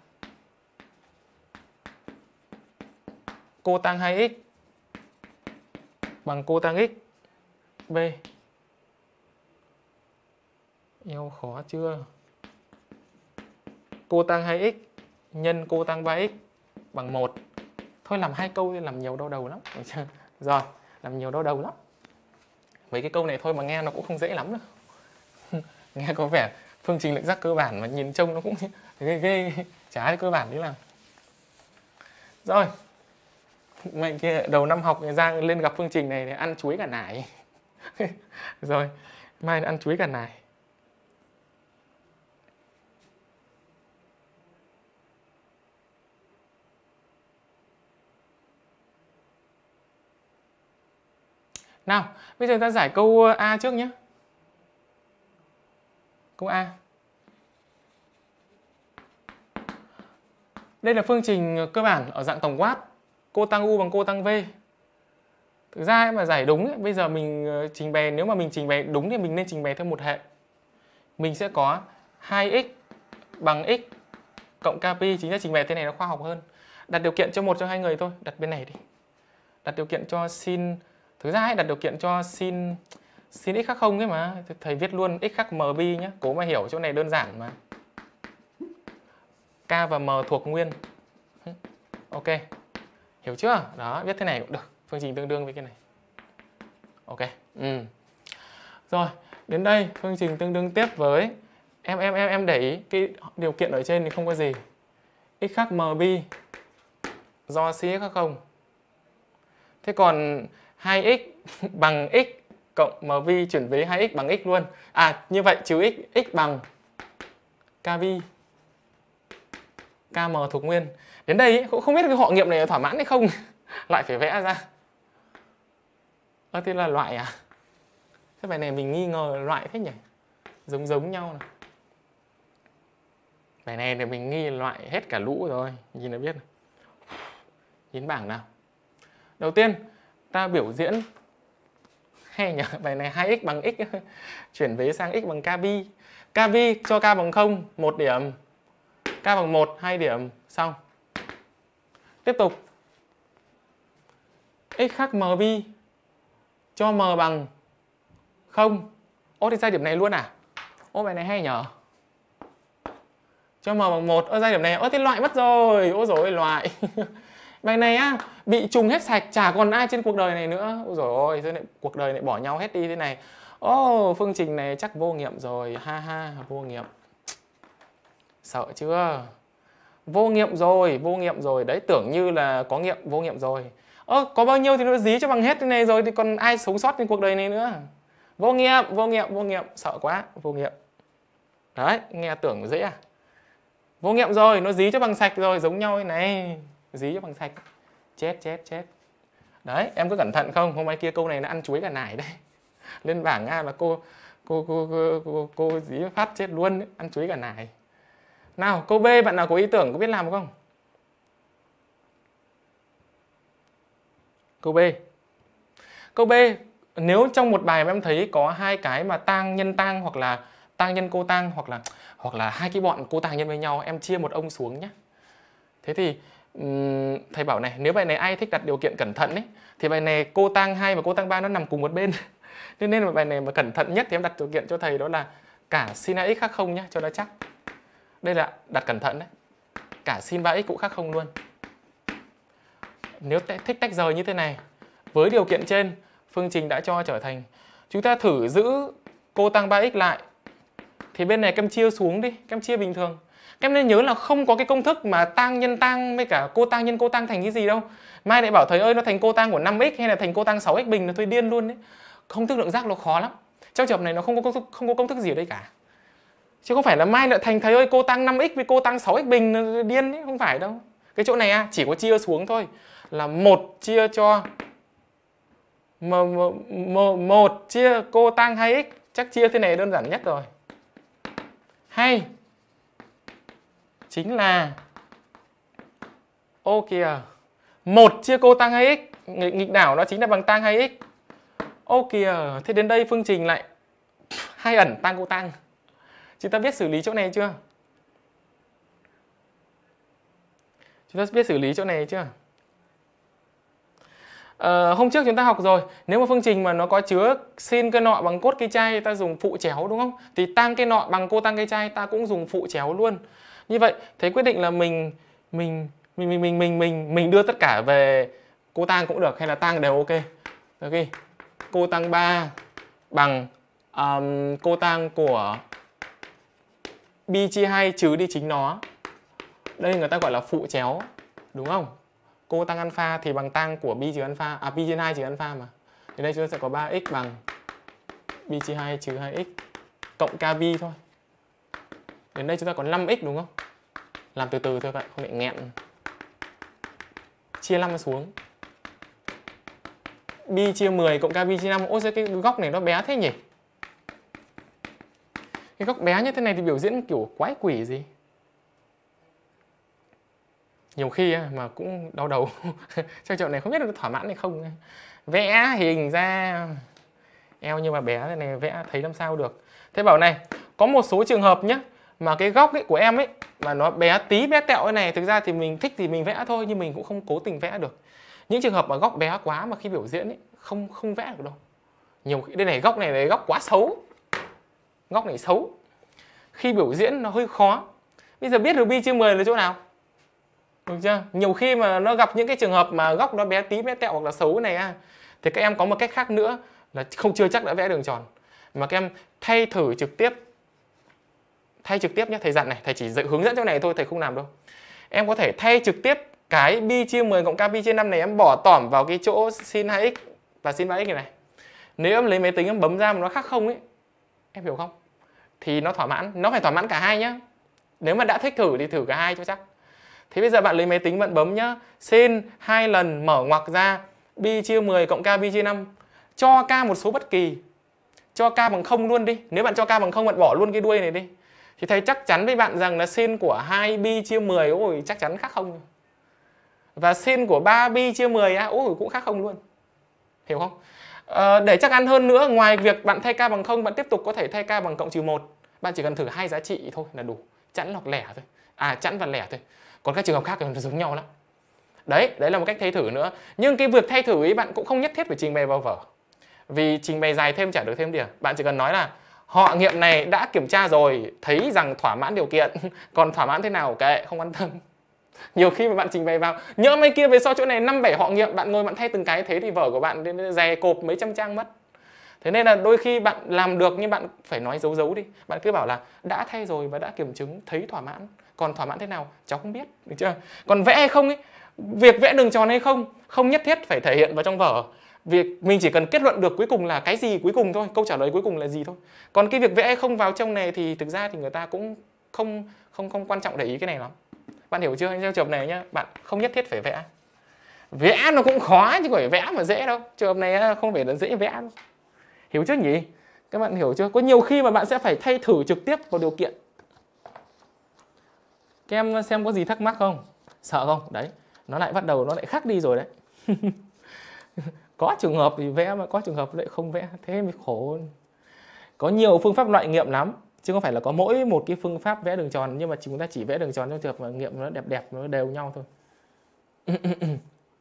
cotang tăng 2x bằng cotang x b yêu khó chưa cotang tăng 2x nhân cotang tăng 3x bằng 1 thôi làm hai câu làm nhiều đau đầu lắm rồi làm nhiều đau đầu lắm mấy cái câu này thôi mà nghe nó cũng không dễ lắm đâu nghe có vẻ phương trình lượng giác cơ bản mà nhìn trông nó cũng ghê ghê chả cơ bản đấy là rồi mày kia đầu năm học ra lên gặp phương trình này để ăn chuối cả nải rồi mai ăn chuối cả nải Nào, bây giờ ta giải câu ờ, A trước nhé. Câu A. Đây là phương trình cơ bản ở dạng tổng quát cô tăng u bằng cô tăng v thực ra ấy mà giải đúng ấy, bây giờ mình ờ, trình bày nếu mà mình trình bày đúng thì mình nên trình bày theo một hệ mình sẽ có 2x bằng x cộng kpi chính là trình bày thế này nó khoa học hơn đặt điều kiện cho một cho hai người thôi đặt bên này đi đặt điều kiện cho sin thực ra ấy, đặt điều kiện cho sin sin x khác không ấy mà thầy viết luôn x khác mb nhé cố mà hiểu chỗ này đơn giản mà k và m thuộc nguyên ok hiểu chưa đó viết thế này cũng được phương trình tương đương với cái này ok ừ. rồi đến đây phương trình tương đương tiếp với em em em em để ý cái điều kiện ở trên thì không có gì x khác mb do c khác không thế còn 2x bằng x cộng mv chuyển vế 2x bằng x luôn à như vậy trừ x x bằng kb km thuộc nguyên đến đây ấy, cũng không biết cái họ nghiệm này thỏa mãn hay không lại phải vẽ ra ơ à, thế là loại à thế bài này mình nghi ngờ loại thế nhỉ giống giống nhau này bài này thì mình nghi loại hết cả lũ rồi nhìn là biết này. nhìn bảng nào đầu tiên ta biểu diễn hay nhỉ bài này 2x bằng x chuyển vế sang x bằng kb kb cho k bằng 0 một điểm k bằng 1 2 điểm xong Tiếp tục x khác mv cho m bằng 0 Ô thì giai điểm này luôn à? Ô bài này hay nhở? Cho m bằng 1 Ơ giai điểm này, ô thì loại mất rồi ô rồi loại Bài này á, bị trùng hết sạch Chả còn ai trên cuộc đời này nữa ô rồi ôi, thế này, cuộc đời này bỏ nhau hết đi thế này Ô, phương trình này chắc vô nghiệm rồi Ha ha, vô nghiệm Sợ chưa? vô nghiệm rồi vô nghiệm rồi đấy tưởng như là có nghiệm vô nghiệm rồi ơ có bao nhiêu thì nó dí cho bằng hết thế này rồi thì còn ai sống sót trên cuộc đời này nữa vô nghiệm vô nghiệm vô nghiệm sợ quá vô nghiệm đấy nghe tưởng dễ à vô nghiệm rồi nó dí cho bằng sạch rồi giống nhau thế này dí cho bằng sạch chết chết chết đấy em có cẩn thận không hôm nay kia câu này nó ăn chuối cả nải đấy lên bảng a là cô cô cô cô cô, cô dí phát chết luôn ăn chuối cả nải nào, câu B bạn nào có ý tưởng có biết làm không? Câu B. Câu B, nếu trong một bài mà em thấy có hai cái mà tang nhân tang hoặc là tang nhân cô tang hoặc là hoặc là hai cái bọn cô tang nhân với nhau, em chia một ông xuống nhé. Thế thì thầy bảo này, nếu bài này ai thích đặt điều kiện cẩn thận ấy thì bài này cô tang hai và cô tang ba nó nằm cùng một bên. Nên nên là bài này mà cẩn thận nhất thì em đặt điều kiện cho thầy đó là cả sin x khác không nhá cho nó chắc đây là đặt cẩn thận đấy cả sin 3x cũng khác không luôn nếu thích tách rời như thế này với điều kiện trên phương trình đã cho trở thành chúng ta thử giữ cô tăng 3x lại thì bên này kem chia xuống đi kem chia bình thường các em nên nhớ là không có cái công thức mà tăng nhân tăng với cả cô tăng nhân cô tăng thành cái gì đâu mai lại bảo thầy ơi nó thành cô tăng của 5x hay là thành cô tăng 6x bình là thôi điên luôn đấy công thức lượng giác nó khó lắm trong trường hợp này nó không có công thức, không có công thức gì ở đây cả chứ không phải là mai lại thành thầy ơi cô tăng 5x với cô tăng 6x bình điên ấy không phải đâu cái chỗ này à chỉ có chia xuống thôi là một chia cho m, m, m, một chia cô tăng 2x chắc chia thế này đơn giản nhất rồi hay chính là ô kìa một chia cô tăng 2x nghịch đảo đó chính là bằng tăng 2x ô kìa thế đến đây phương trình lại hai ẩn tăng cô tăng chúng ta biết xử lý chỗ này chưa chúng ta biết xử lý chỗ này chưa à, hôm trước chúng ta học rồi nếu mà phương trình mà nó có chứa sin cây nọ bằng cốt cây chai ta dùng phụ chéo đúng không thì tăng cây nọ bằng cô tăng cây chai ta cũng dùng phụ chéo luôn như vậy thế quyết định là mình mình mình mình mình mình mình mình đưa tất cả về cô tăng cũng được hay là tăng đều ok ok ghi cô tăng 3 bằng um, cô tăng của B chia 2 trừ đi chính nó. Đây người ta gọi là phụ chéo, đúng không? Cô tăng alpha thì bằng tăng của B trừ alpha, à B chia 2 trừ alpha mà. Thì đây chúng ta sẽ có 3x bằng B chia 2 trừ 2x cộng k thôi. Đến đây chúng ta có 5x đúng không? Làm từ từ thôi bạn, không bị nghẹn. Chia 5 xuống. B chia 10 cộng k chia 5. Ôi cái góc này nó bé thế nhỉ? cái góc bé như thế này thì biểu diễn kiểu quái quỷ gì nhiều khi mà cũng đau đầu trong chỗ này không biết được thỏa mãn hay không vẽ hình ra eo như mà bé thế này vẽ thấy làm sao được thế bảo này có một số trường hợp nhé mà cái góc ấy của em ấy mà nó bé tí bé tẹo cái này thực ra thì mình thích thì mình vẽ thôi nhưng mình cũng không cố tình vẽ được những trường hợp mà góc bé quá mà khi biểu diễn ấy không không vẽ được đâu nhiều khi đây này góc này là góc quá xấu góc này xấu khi biểu diễn nó hơi khó bây giờ biết ruby chưa 10 là chỗ nào được chưa nhiều khi mà nó gặp những cái trường hợp mà góc nó bé tí bé tẹo hoặc là xấu này à, thì các em có một cách khác nữa là không chưa chắc đã vẽ đường tròn mà các em thay thử trực tiếp thay trực tiếp nhé thầy dặn này thầy chỉ dạy hướng dẫn chỗ này thôi thầy không làm đâu em có thể thay trực tiếp cái bi chia 10 cộng k bi chia 5 này em bỏ tỏm vào cái chỗ sin 2x và sin 3x này này nếu em lấy máy tính em bấm ra mà nó khác không ấy em hiểu không thì nó thỏa mãn nó phải thỏa mãn cả hai nhá nếu mà đã thích thử thì thử cả hai cho chắc thế bây giờ bạn lấy máy tính bạn bấm nhá sin hai lần mở ngoặc ra bi chia 10 cộng k bi chia 5 cho k một số bất kỳ cho k bằng không luôn đi nếu bạn cho k bằng không bạn bỏ luôn cái đuôi này đi thì thầy chắc chắn với bạn rằng là sin của 2 bi chia 10 ôi chắc chắn khác không và sin của 3 bi chia 10 á ôi cũng khác không luôn hiểu không Ờ, để chắc ăn hơn nữa, ngoài việc bạn thay k bằng 0, bạn tiếp tục có thể thay k bằng cộng trừ 1. Bạn chỉ cần thử hai giá trị thôi là đủ, chẵn hoặc lẻ thôi. À chẵn và lẻ thôi. Còn các trường hợp khác thì giống nhau lắm. Đấy, đấy là một cách thay thử nữa. Nhưng cái việc thay thử ấy bạn cũng không nhất thiết phải trình bày vào vở. Vì trình bày dài thêm trả được thêm điểm. Bạn chỉ cần nói là họ nghiệm này đã kiểm tra rồi, thấy rằng thỏa mãn điều kiện, còn thỏa mãn thế nào kệ, không quan tâm nhiều khi mà bạn trình bày vào nhớ mấy kia về sau chỗ này năm bảy họ nghiệm bạn ngồi bạn thay từng cái thế thì vở của bạn dè cộp mấy trăm trang mất thế nên là đôi khi bạn làm được nhưng bạn phải nói giấu giấu đi bạn cứ bảo là đã thay rồi và đã kiểm chứng thấy thỏa mãn còn thỏa mãn thế nào cháu không biết được chưa còn vẽ hay không ấy việc vẽ đường tròn hay không không nhất thiết phải thể hiện vào trong vở việc mình chỉ cần kết luận được cuối cùng là cái gì cuối cùng thôi câu trả lời cuối cùng là gì thôi còn cái việc vẽ hay không vào trong này thì thực ra thì người ta cũng không không không quan trọng để ý cái này lắm bạn hiểu chưa trong trường hợp này nhá bạn không nhất thiết phải vẽ vẽ nó cũng khó chứ không phải vẽ mà dễ đâu trường hợp này không phải là dễ vẽ đâu. hiểu chưa nhỉ các bạn hiểu chưa có nhiều khi mà bạn sẽ phải thay thử trực tiếp vào điều kiện các em xem có gì thắc mắc không sợ không đấy nó lại bắt đầu nó lại khác đi rồi đấy có trường hợp thì vẽ mà có trường hợp lại không vẽ thế mới khổ có nhiều phương pháp loại nghiệm lắm chứ không phải là có mỗi một cái phương pháp vẽ đường tròn nhưng mà chúng ta chỉ vẽ đường tròn trong trường hợp nghiệm nó đẹp đẹp nó đều nhau thôi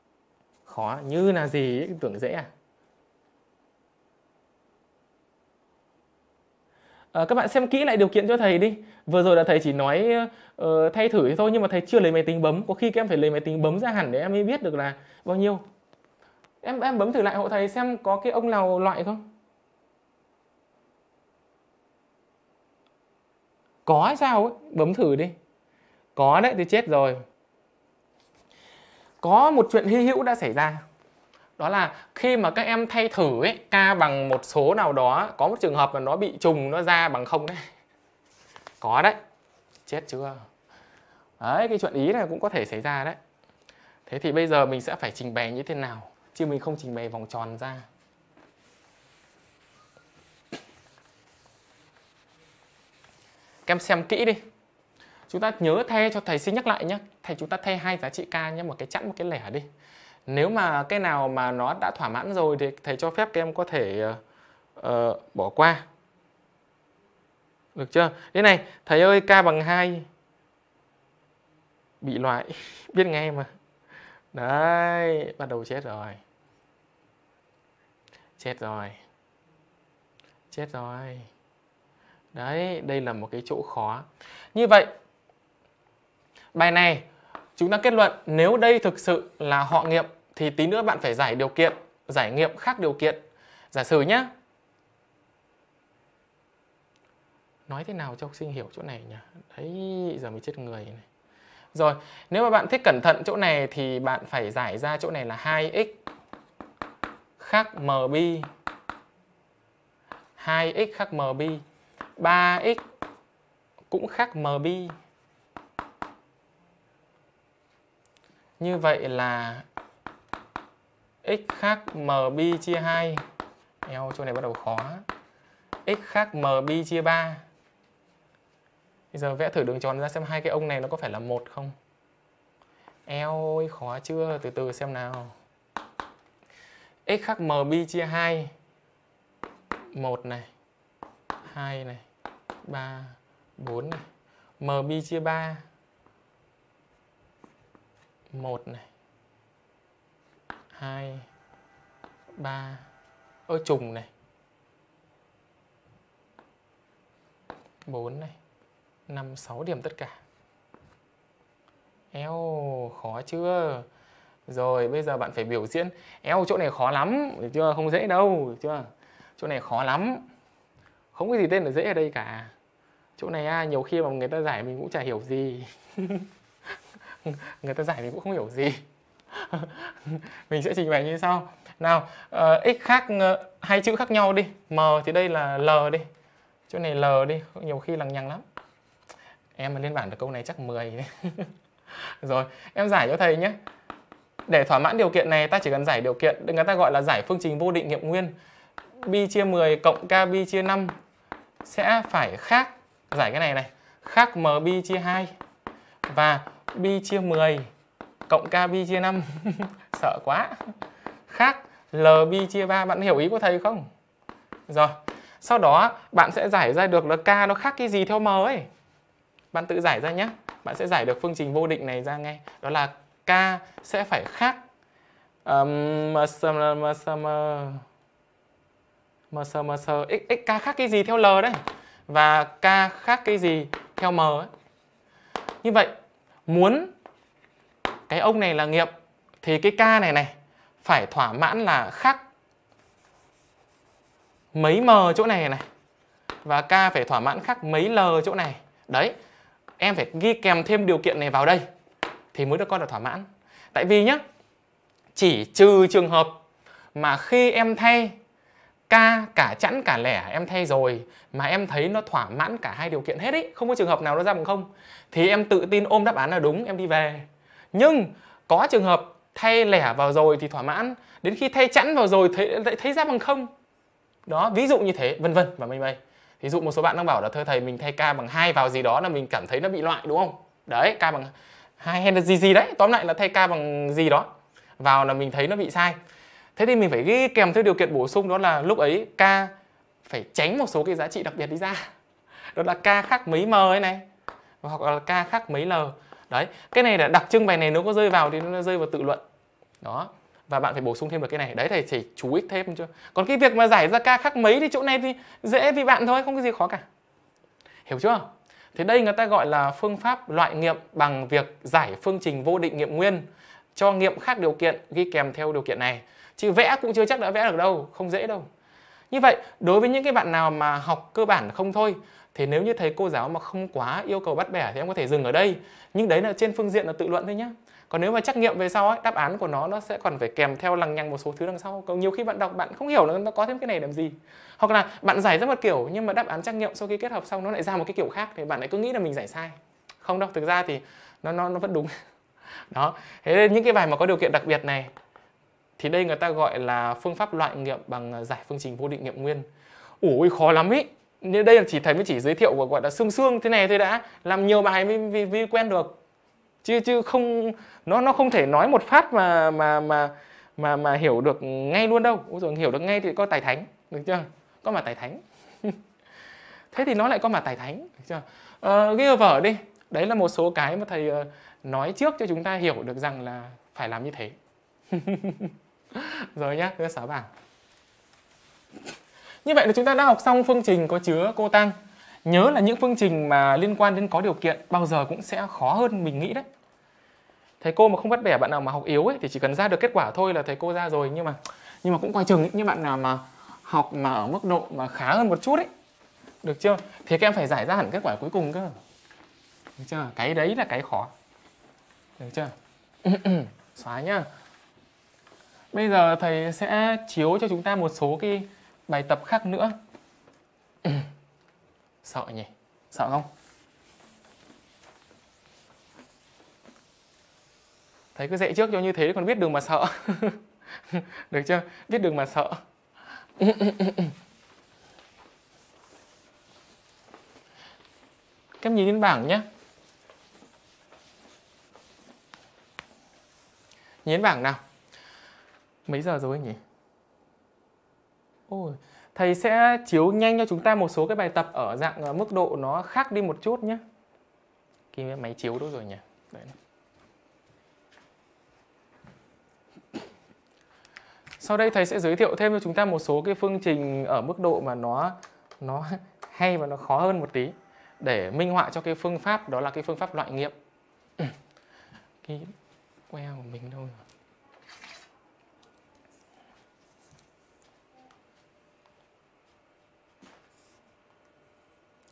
khó như là gì ấy, tưởng dễ à À, các bạn xem kỹ lại điều kiện cho thầy đi vừa rồi là thầy chỉ nói uh, thay thử thôi nhưng mà thầy chưa lấy máy tính bấm có khi các em phải lấy máy tính bấm ra hẳn để em mới biết được là bao nhiêu em em bấm thử lại hộ thầy xem có cái ông nào loại không có sao ấy bấm thử đi có đấy thì chết rồi có một chuyện hy hữu đã xảy ra đó là khi mà các em thay thử ấy, k bằng một số nào đó có một trường hợp là nó bị trùng nó ra bằng không đấy có đấy chết chưa đấy cái chuyện ý này cũng có thể xảy ra đấy thế thì bây giờ mình sẽ phải trình bày như thế nào chứ mình không trình bày vòng tròn ra em xem kỹ đi chúng ta nhớ thay cho thầy xin nhắc lại nhé thầy chúng ta thay hai giá trị k nhé một cái chẵn một cái lẻ đi nếu mà cái nào mà nó đã thỏa mãn rồi thì thầy cho phép các em có thể uh, bỏ qua được chưa thế này thầy ơi k bằng 2 bị loại biết ngay mà đấy bắt đầu chết rồi chết rồi chết rồi Đấy, đây là một cái chỗ khó. Như vậy, bài này chúng ta kết luận nếu đây thực sự là họ nghiệm thì tí nữa bạn phải giải điều kiện, giải nghiệm khác điều kiện. Giả sử nhé. Nói thế nào cho học sinh hiểu chỗ này nhỉ? Đấy, giờ mới chết người này. Rồi, nếu mà bạn thích cẩn thận chỗ này thì bạn phải giải ra chỗ này là 2x khác mb 2x khác mb 3x cũng khác MB. Như vậy là x khác MB chia 2. Eo, chỗ này bắt đầu khó. x khác MB chia 3. Bây giờ vẽ thử đường tròn ra xem hai cái ông này nó có phải là một không. Eo ơi, khó chưa? Từ từ xem nào. x khác MB chia 2. 1 này. 2 này. 3 4 này. MB chia 3 1 này. 2 3 ơ trùng này. 4 này. 5 6 điểm tất cả. Eo khó chưa? Rồi bây giờ bạn phải biểu diễn Eo chỗ này khó lắm chưa Không dễ đâu chưa Chỗ này khó lắm Không có gì tên là dễ ở đây cả chỗ này à, nhiều khi mà người ta giải mình cũng chả hiểu gì người ta giải mình cũng không hiểu gì mình sẽ trình bày như sau nào uh, x khác uh, hai chữ khác nhau đi m thì đây là l đi chỗ này l đi nhiều khi lằng nhằng lắm em mà lên bảng được câu này chắc 10 rồi em giải cho thầy nhé để thỏa mãn điều kiện này ta chỉ cần giải điều kiện người ta gọi là giải phương trình vô định nghiệm nguyên bi chia 10 cộng k kb chia 5 sẽ phải khác giải cái này này khác mb chia 2 và b chia 10 cộng kb chia 5 sợ quá khác lb chia 3 bạn hiểu ý của thầy không rồi sau đó bạn sẽ giải ra được là k nó khác cái gì theo m ấy bạn tự giải ra nhé bạn sẽ giải được phương trình vô định này ra ngay đó là k sẽ phải khác um, m x k khác cái gì theo l đấy và k khác cái gì theo m ấy. Như vậy muốn cái ông này là nghiệp thì cái k này này phải thỏa mãn là khác mấy m chỗ này này và k phải thỏa mãn khác mấy l chỗ này. Đấy, em phải ghi kèm thêm điều kiện này vào đây thì mới được coi là thỏa mãn. Tại vì nhá, chỉ trừ trường hợp mà khi em thay ca cả chẵn cả lẻ em thay rồi mà em thấy nó thỏa mãn cả hai điều kiện hết ấy không có trường hợp nào nó ra bằng không thì em tự tin ôm đáp án là đúng em đi về nhưng có trường hợp thay lẻ vào rồi thì thỏa mãn đến khi thay chẵn vào rồi thấy lại thấy ra bằng không đó ví dụ như thế vân vân và mây mây ví dụ một số bạn đang bảo là thưa thầy mình thay k bằng hai vào gì đó là mình cảm thấy nó bị loại đúng không đấy k bằng hai hay là gì gì đấy tóm lại là thay k bằng gì đó vào là mình thấy nó bị sai thế thì mình phải ghi kèm theo điều kiện bổ sung đó là lúc ấy k phải tránh một số cái giá trị đặc biệt đi ra đó là k khác mấy m ấy này hoặc là k khác mấy l đấy cái này là đặc trưng bài này nếu có rơi vào thì nó rơi vào tự luận đó và bạn phải bổ sung thêm được cái này đấy thầy chỉ chú ích thêm cho còn cái việc mà giải ra k khác mấy thì chỗ này thì dễ vì bạn thôi không có gì khó cả hiểu chưa thế đây người ta gọi là phương pháp loại nghiệm bằng việc giải phương trình vô định nghiệm nguyên cho nghiệm khác điều kiện ghi kèm theo điều kiện này chứ vẽ cũng chưa chắc đã vẽ được đâu không dễ đâu như vậy đối với những cái bạn nào mà học cơ bản không thôi thì nếu như thầy cô giáo mà không quá yêu cầu bắt bẻ thì em có thể dừng ở đây nhưng đấy là trên phương diện là tự luận thôi nhá còn nếu mà trắc nghiệm về sau ấy, đáp án của nó nó sẽ còn phải kèm theo lằng nhằng một số thứ đằng sau còn nhiều khi bạn đọc bạn không hiểu là nó có thêm cái này làm gì hoặc là bạn giải ra một kiểu nhưng mà đáp án trắc nghiệm sau khi kết hợp xong nó lại ra một cái kiểu khác thì bạn lại cứ nghĩ là mình giải sai không đâu thực ra thì nó nó nó vẫn đúng đó thế nên những cái bài mà có điều kiện đặc biệt này thì đây người ta gọi là phương pháp loại nghiệm bằng à, giải phương trình vô định nghiệm nguyên ủi khó lắm ý nên đây là chỉ thầy mới chỉ giới thiệu và gọi là xương xương thế này thôi đã làm nhiều bài mới, mới, mới quen được chứ chứ không nó nó không thể nói một phát mà mà mà mà mà hiểu được ngay luôn đâu Ôi rồi hiểu được ngay thì có tài thánh được chưa có mà tài thánh thế thì nó lại có mà tài thánh được chưa ờ, ghi vào vở đi đấy là một số cái mà thầy ờ, nói trước cho chúng ta hiểu được rằng là phải làm như thế rồi nhá cứ xóa bảng như vậy là chúng ta đã học xong phương trình có chứa cô tăng nhớ là những phương trình mà liên quan đến có điều kiện bao giờ cũng sẽ khó hơn mình nghĩ đấy thầy cô mà không bắt bẻ bạn nào mà học yếu ấy thì chỉ cần ra được kết quả thôi là thầy cô ra rồi nhưng mà nhưng mà cũng quay chừng ấy, những bạn nào mà học mà ở mức độ mà khá hơn một chút ấy được chưa thì các em phải giải ra hẳn kết quả cuối cùng cơ được chưa cái đấy là cái khó được chưa xóa nhá Bây giờ thầy sẽ chiếu cho chúng ta một số cái bài tập khác nữa. Sợ nhỉ? Sợ không? Thầy cứ dạy trước cho như thế còn biết đường mà sợ. Được chưa? Biết đường mà sợ. Các em nhìn lên bảng nhé. Nhìn bảng nào. Mấy giờ rồi nhỉ? Ôi, thầy sẽ chiếu nhanh cho chúng ta một số cái bài tập ở dạng ờ, mức độ nó khác đi một chút nhé. Cái máy chiếu đó rồi nhỉ? Đấy. Sau đây thầy sẽ giới thiệu thêm cho chúng ta một số cái phương trình ở mức độ mà nó nó hay và nó khó hơn một tí để minh họa cho cái phương pháp đó là cái phương pháp loại nghiệm. cái que của mình đâu rồi?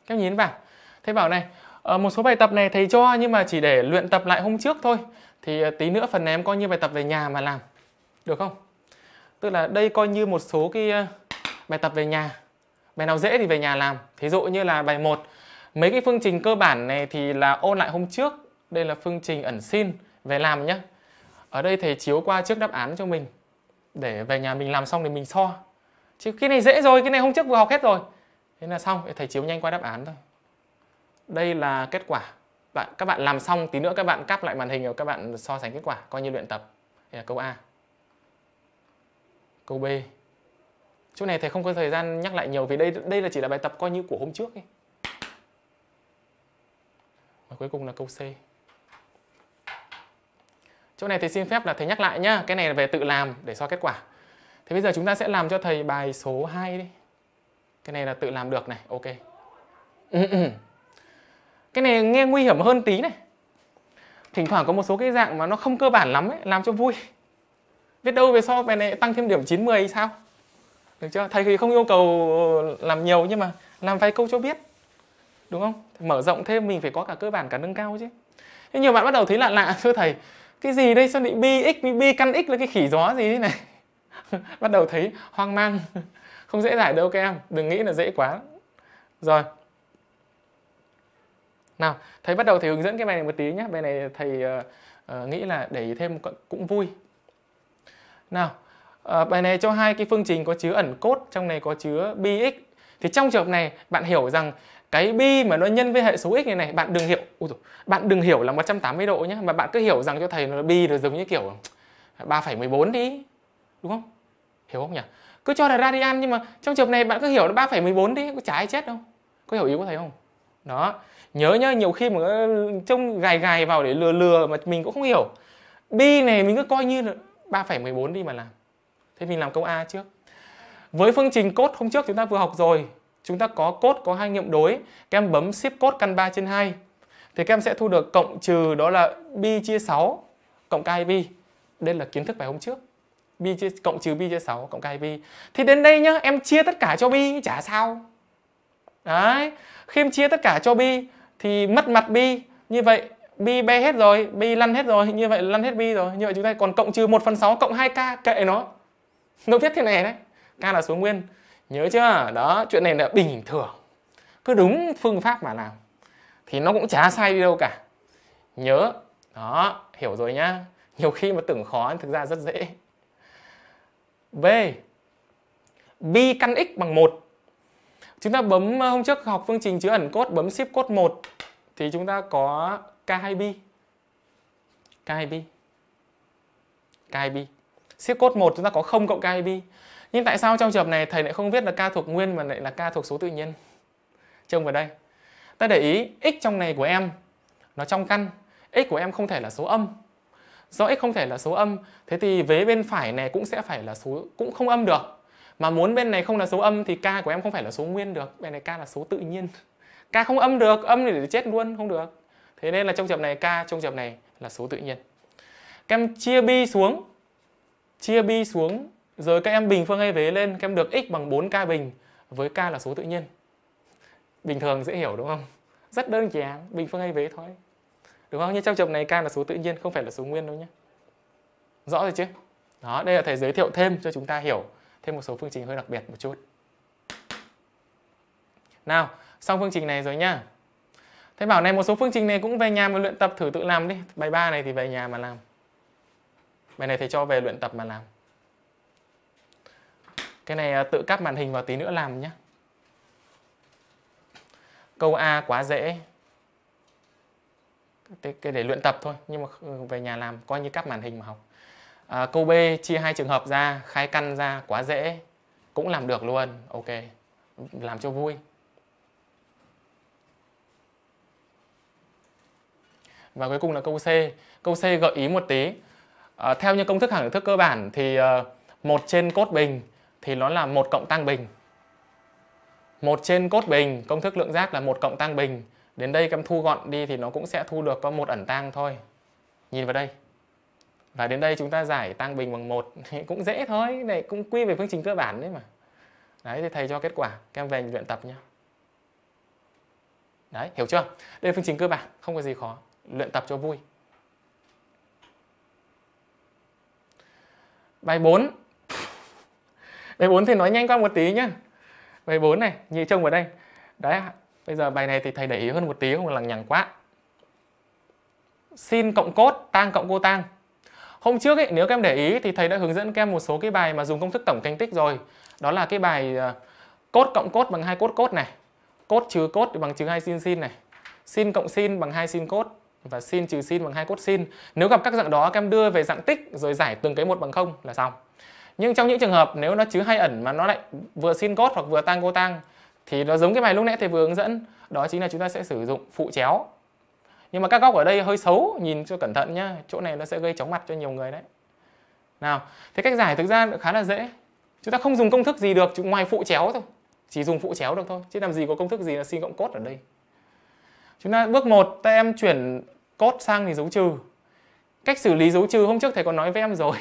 các em nhìn vào thầy bảo này ờ, một số bài tập này thầy cho nhưng mà chỉ để luyện tập lại hôm trước thôi thì ờ, tí nữa phần này em coi như bài tập về nhà mà làm được không tức là đây coi như một số cái ờ, bài tập về nhà bài nào dễ thì về nhà làm thí dụ như là bài 1 mấy cái phương trình cơ bản này thì là ôn lại hôm trước đây là phương trình ẩn xin về làm nhé ở đây thầy chiếu qua trước đáp án cho mình để về nhà mình làm xong thì mình so chứ cái này dễ rồi cái này hôm trước vừa học hết rồi thế là xong thầy chiếu nhanh qua đáp án thôi đây là kết quả bạn các bạn làm xong tí nữa các bạn cắp lại màn hình rồi các bạn so sánh kết quả coi như luyện tập đây là câu a câu b chỗ này thầy không có thời gian nhắc lại nhiều vì đây đây là chỉ là bài tập coi như của hôm trước ấy. và cuối cùng là câu c chỗ này thầy xin phép là thầy nhắc lại nhá cái này là về tự làm để so kết quả thế bây giờ chúng ta sẽ làm cho thầy bài số 2 đi cái này là tự làm được này ok ừ, ừ. cái này nghe nguy hiểm hơn tí này thỉnh thoảng có một số cái dạng mà nó không cơ bản lắm ấy, làm cho vui biết đâu về sau bài này tăng thêm điểm 9 thì sao được chưa thầy thì không yêu cầu làm nhiều nhưng mà làm vài câu cho biết đúng không mở rộng thêm mình phải có cả cơ bản cả nâng cao chứ thế nhiều bạn bắt đầu thấy lạ lạ thưa thầy cái gì đây sao lại bi x bi căn x là cái khỉ gió gì thế này bắt đầu thấy hoang mang không dễ giải đâu các em đừng nghĩ là dễ quá rồi nào thầy bắt đầu thầy hướng dẫn cái bài này một tí nhé bài này thầy uh, uh, nghĩ là để ý thêm cũng vui nào uh, bài này cho hai cái phương trình có chứa ẩn cốt trong này có chứa x. thì trong trường hợp này bạn hiểu rằng cái bi mà nó nhân với hệ số x này này bạn đừng hiểu ui dồi, bạn đừng hiểu là 180 độ nhé mà bạn cứ hiểu rằng cho thầy nó bi nó giống như kiểu 3,14 đi đúng không hiểu không nhỉ cứ cho là radian nhưng mà trong trường này bạn cứ hiểu là 3,14 đi có chả ai chết đâu có hiểu ý của thầy không đó nhớ nhá nhiều khi mà ờ, trông gài gài vào để lừa lừa mà mình cũng không hiểu bi này mình cứ coi như là 3,14 đi mà làm thế mình làm câu a trước với phương trình cốt hôm trước chúng ta vừa học rồi chúng ta có cốt có hai nghiệm đối các em bấm ship cốt căn 3 trên 2 thì các em sẽ thu được cộng trừ đó là bi chia 6 cộng k bi đây là kiến thức bài hôm trước bi chia cộng trừ bi chia 6 cộng k bi thì đến đây nhá em chia tất cả cho bi chả sao đấy khi em chia tất cả cho bi thì mất mặt bi như vậy bi bê hết rồi bi lăn hết rồi như vậy lăn hết bi rồi như vậy chúng ta còn cộng trừ 1 phần sáu cộng 2 k kệ nó nó viết thế này đấy k là số nguyên nhớ chưa đó chuyện này là bình thường cứ đúng phương pháp mà làm thì nó cũng chả sai đi đâu cả nhớ đó hiểu rồi nhá nhiều khi mà tưởng khó thực ra rất dễ B Bi căn x bằng 1 Chúng ta bấm ờ, hôm trước học phương trình chứa ẩn cốt bấm shift cốt 1 thì chúng ta có K2B K2B K2B shift cốt 1 chúng ta có 0 cộng K2B Nhưng tại sao trong trường này thầy lại không viết là K thuộc nguyên mà lại là K thuộc số tự nhiên Trông vào đây Ta để ý x trong này của em nó trong căn x của em không thể là số âm do x không thể là số âm thế thì vế bên phải này cũng sẽ phải là số cũng không âm được mà muốn bên này không là số âm thì k của em không phải là số nguyên được bên này k là số tự nhiên k không âm được âm thì để chết luôn không được thế nên là trong trường này k trong trường này là số tự nhiên các em chia bi xuống chia bi xuống rồi các em bình phương hay vế lên các em được x bằng 4k bình với k là số tự nhiên bình thường dễ hiểu đúng không rất đơn giản bình phương hay vế thôi đúng không? Nhưng trong trường này k là số tự nhiên không phải là số nguyên đâu nhé. Rõ rồi chứ? Đó, đây là thầy giới thiệu thêm cho chúng ta hiểu thêm một số phương trình hơi đặc biệt một chút. Nào, xong phương trình này rồi nhá. Thế bảo này một số phương trình này cũng về nhà mà luyện tập thử tự làm đi. Bài 3 này thì về nhà mà làm. Bài này thầy cho về luyện tập mà làm. Cái này à, tự cắt màn hình vào tí nữa làm nhé. Câu A quá dễ, cái, để luyện tập thôi nhưng mà về nhà làm coi như cắp màn hình mà học à, câu b chia hai trường hợp ra khai căn ra quá dễ cũng làm được luôn ok làm cho vui và cuối cùng là câu c câu c gợi ý một tí à, theo như công thức hằng thức cơ bản thì à, một trên cốt bình thì nó là một cộng tăng bình một trên cốt bình công thức lượng giác là một cộng tăng bình đến đây các em thu gọn đi thì nó cũng sẽ thu được có một ẩn tang thôi nhìn vào đây và đến đây chúng ta giải tăng bình bằng một cũng dễ thôi này cũng quy về phương trình cơ bản đấy mà đấy thì thầy cho kết quả em về luyện tập nhé đấy hiểu chưa đây là phương trình cơ bản không có gì khó luyện tập cho vui bài 4 bài 4 thì nói nhanh qua một tí nhá bài 4 này như trông vào đây đấy Bây giờ bài này thì thầy để ý hơn một tí không lằng nhằng quá. Sin cộng cốt, tang cộng cô tang. Hôm trước ấy, nếu các em để ý thì thầy đã hướng dẫn các em một số cái bài mà dùng công thức tổng thành tích rồi. Đó là cái bài uh, cốt cộng cốt bằng hai cốt cốt này. Cốt trừ cốt bằng trừ hai sin sin này. Sin cộng sin bằng hai sin cốt và sin trừ sin bằng hai cốt sin. Nếu gặp các dạng đó các em đưa về dạng tích rồi giải từng cái một bằng không là xong. Nhưng trong những trường hợp nếu nó chứa hai ẩn mà nó lại vừa sin cốt hoặc vừa tang cô tang thì nó giống cái bài lúc nãy thầy vừa hướng dẫn đó chính là chúng ta sẽ sử dụng phụ chéo nhưng mà các góc ở đây hơi xấu nhìn cho cẩn thận nhá chỗ này nó sẽ gây chóng mặt cho nhiều người đấy nào thế cách giải thực ra khá là dễ chúng ta không dùng công thức gì được ngoài phụ chéo thôi chỉ dùng phụ chéo được thôi chứ làm gì có công thức gì là sin cộng cốt ở đây chúng ta bước một ta em chuyển cốt sang thì dấu trừ cách xử lý dấu trừ hôm trước thầy còn nói với em rồi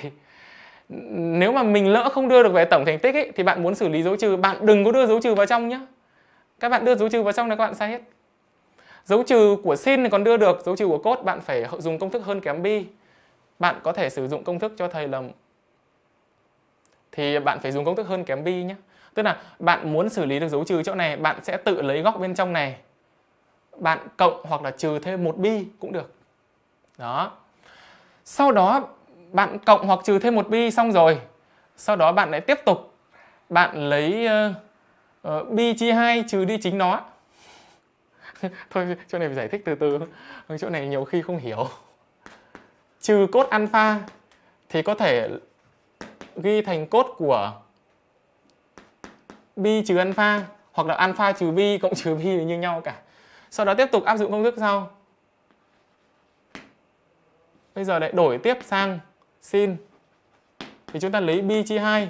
nếu mà mình lỡ không đưa được về tổng thành tích ấy, thì bạn muốn xử lý dấu trừ bạn đừng có đưa dấu trừ vào trong nhé các bạn đưa dấu trừ vào trong là các bạn sai hết dấu trừ của sin thì còn đưa được dấu trừ của cốt bạn phải dùng công thức hơn kém bi bạn có thể sử dụng công thức cho thầy là thì bạn phải dùng công thức hơn kém bi nhé tức là bạn muốn xử lý được dấu trừ chỗ này bạn sẽ tự lấy góc bên trong này bạn cộng hoặc là trừ thêm một bi cũng được đó sau đó bạn cộng hoặc trừ thêm một bi xong rồi sau đó bạn lại tiếp tục bạn lấy uh, uh, bi chia 2 trừ đi chính nó thôi chỗ này phải giải thích từ từ chỗ này nhiều khi không hiểu trừ cốt alpha thì có thể ghi thành cốt của bi trừ alpha hoặc là alpha trừ bi cộng trừ bi như nhau cả sau đó tiếp tục áp dụng công thức sau bây giờ lại đổi tiếp sang sin thì chúng ta lấy bi chia 2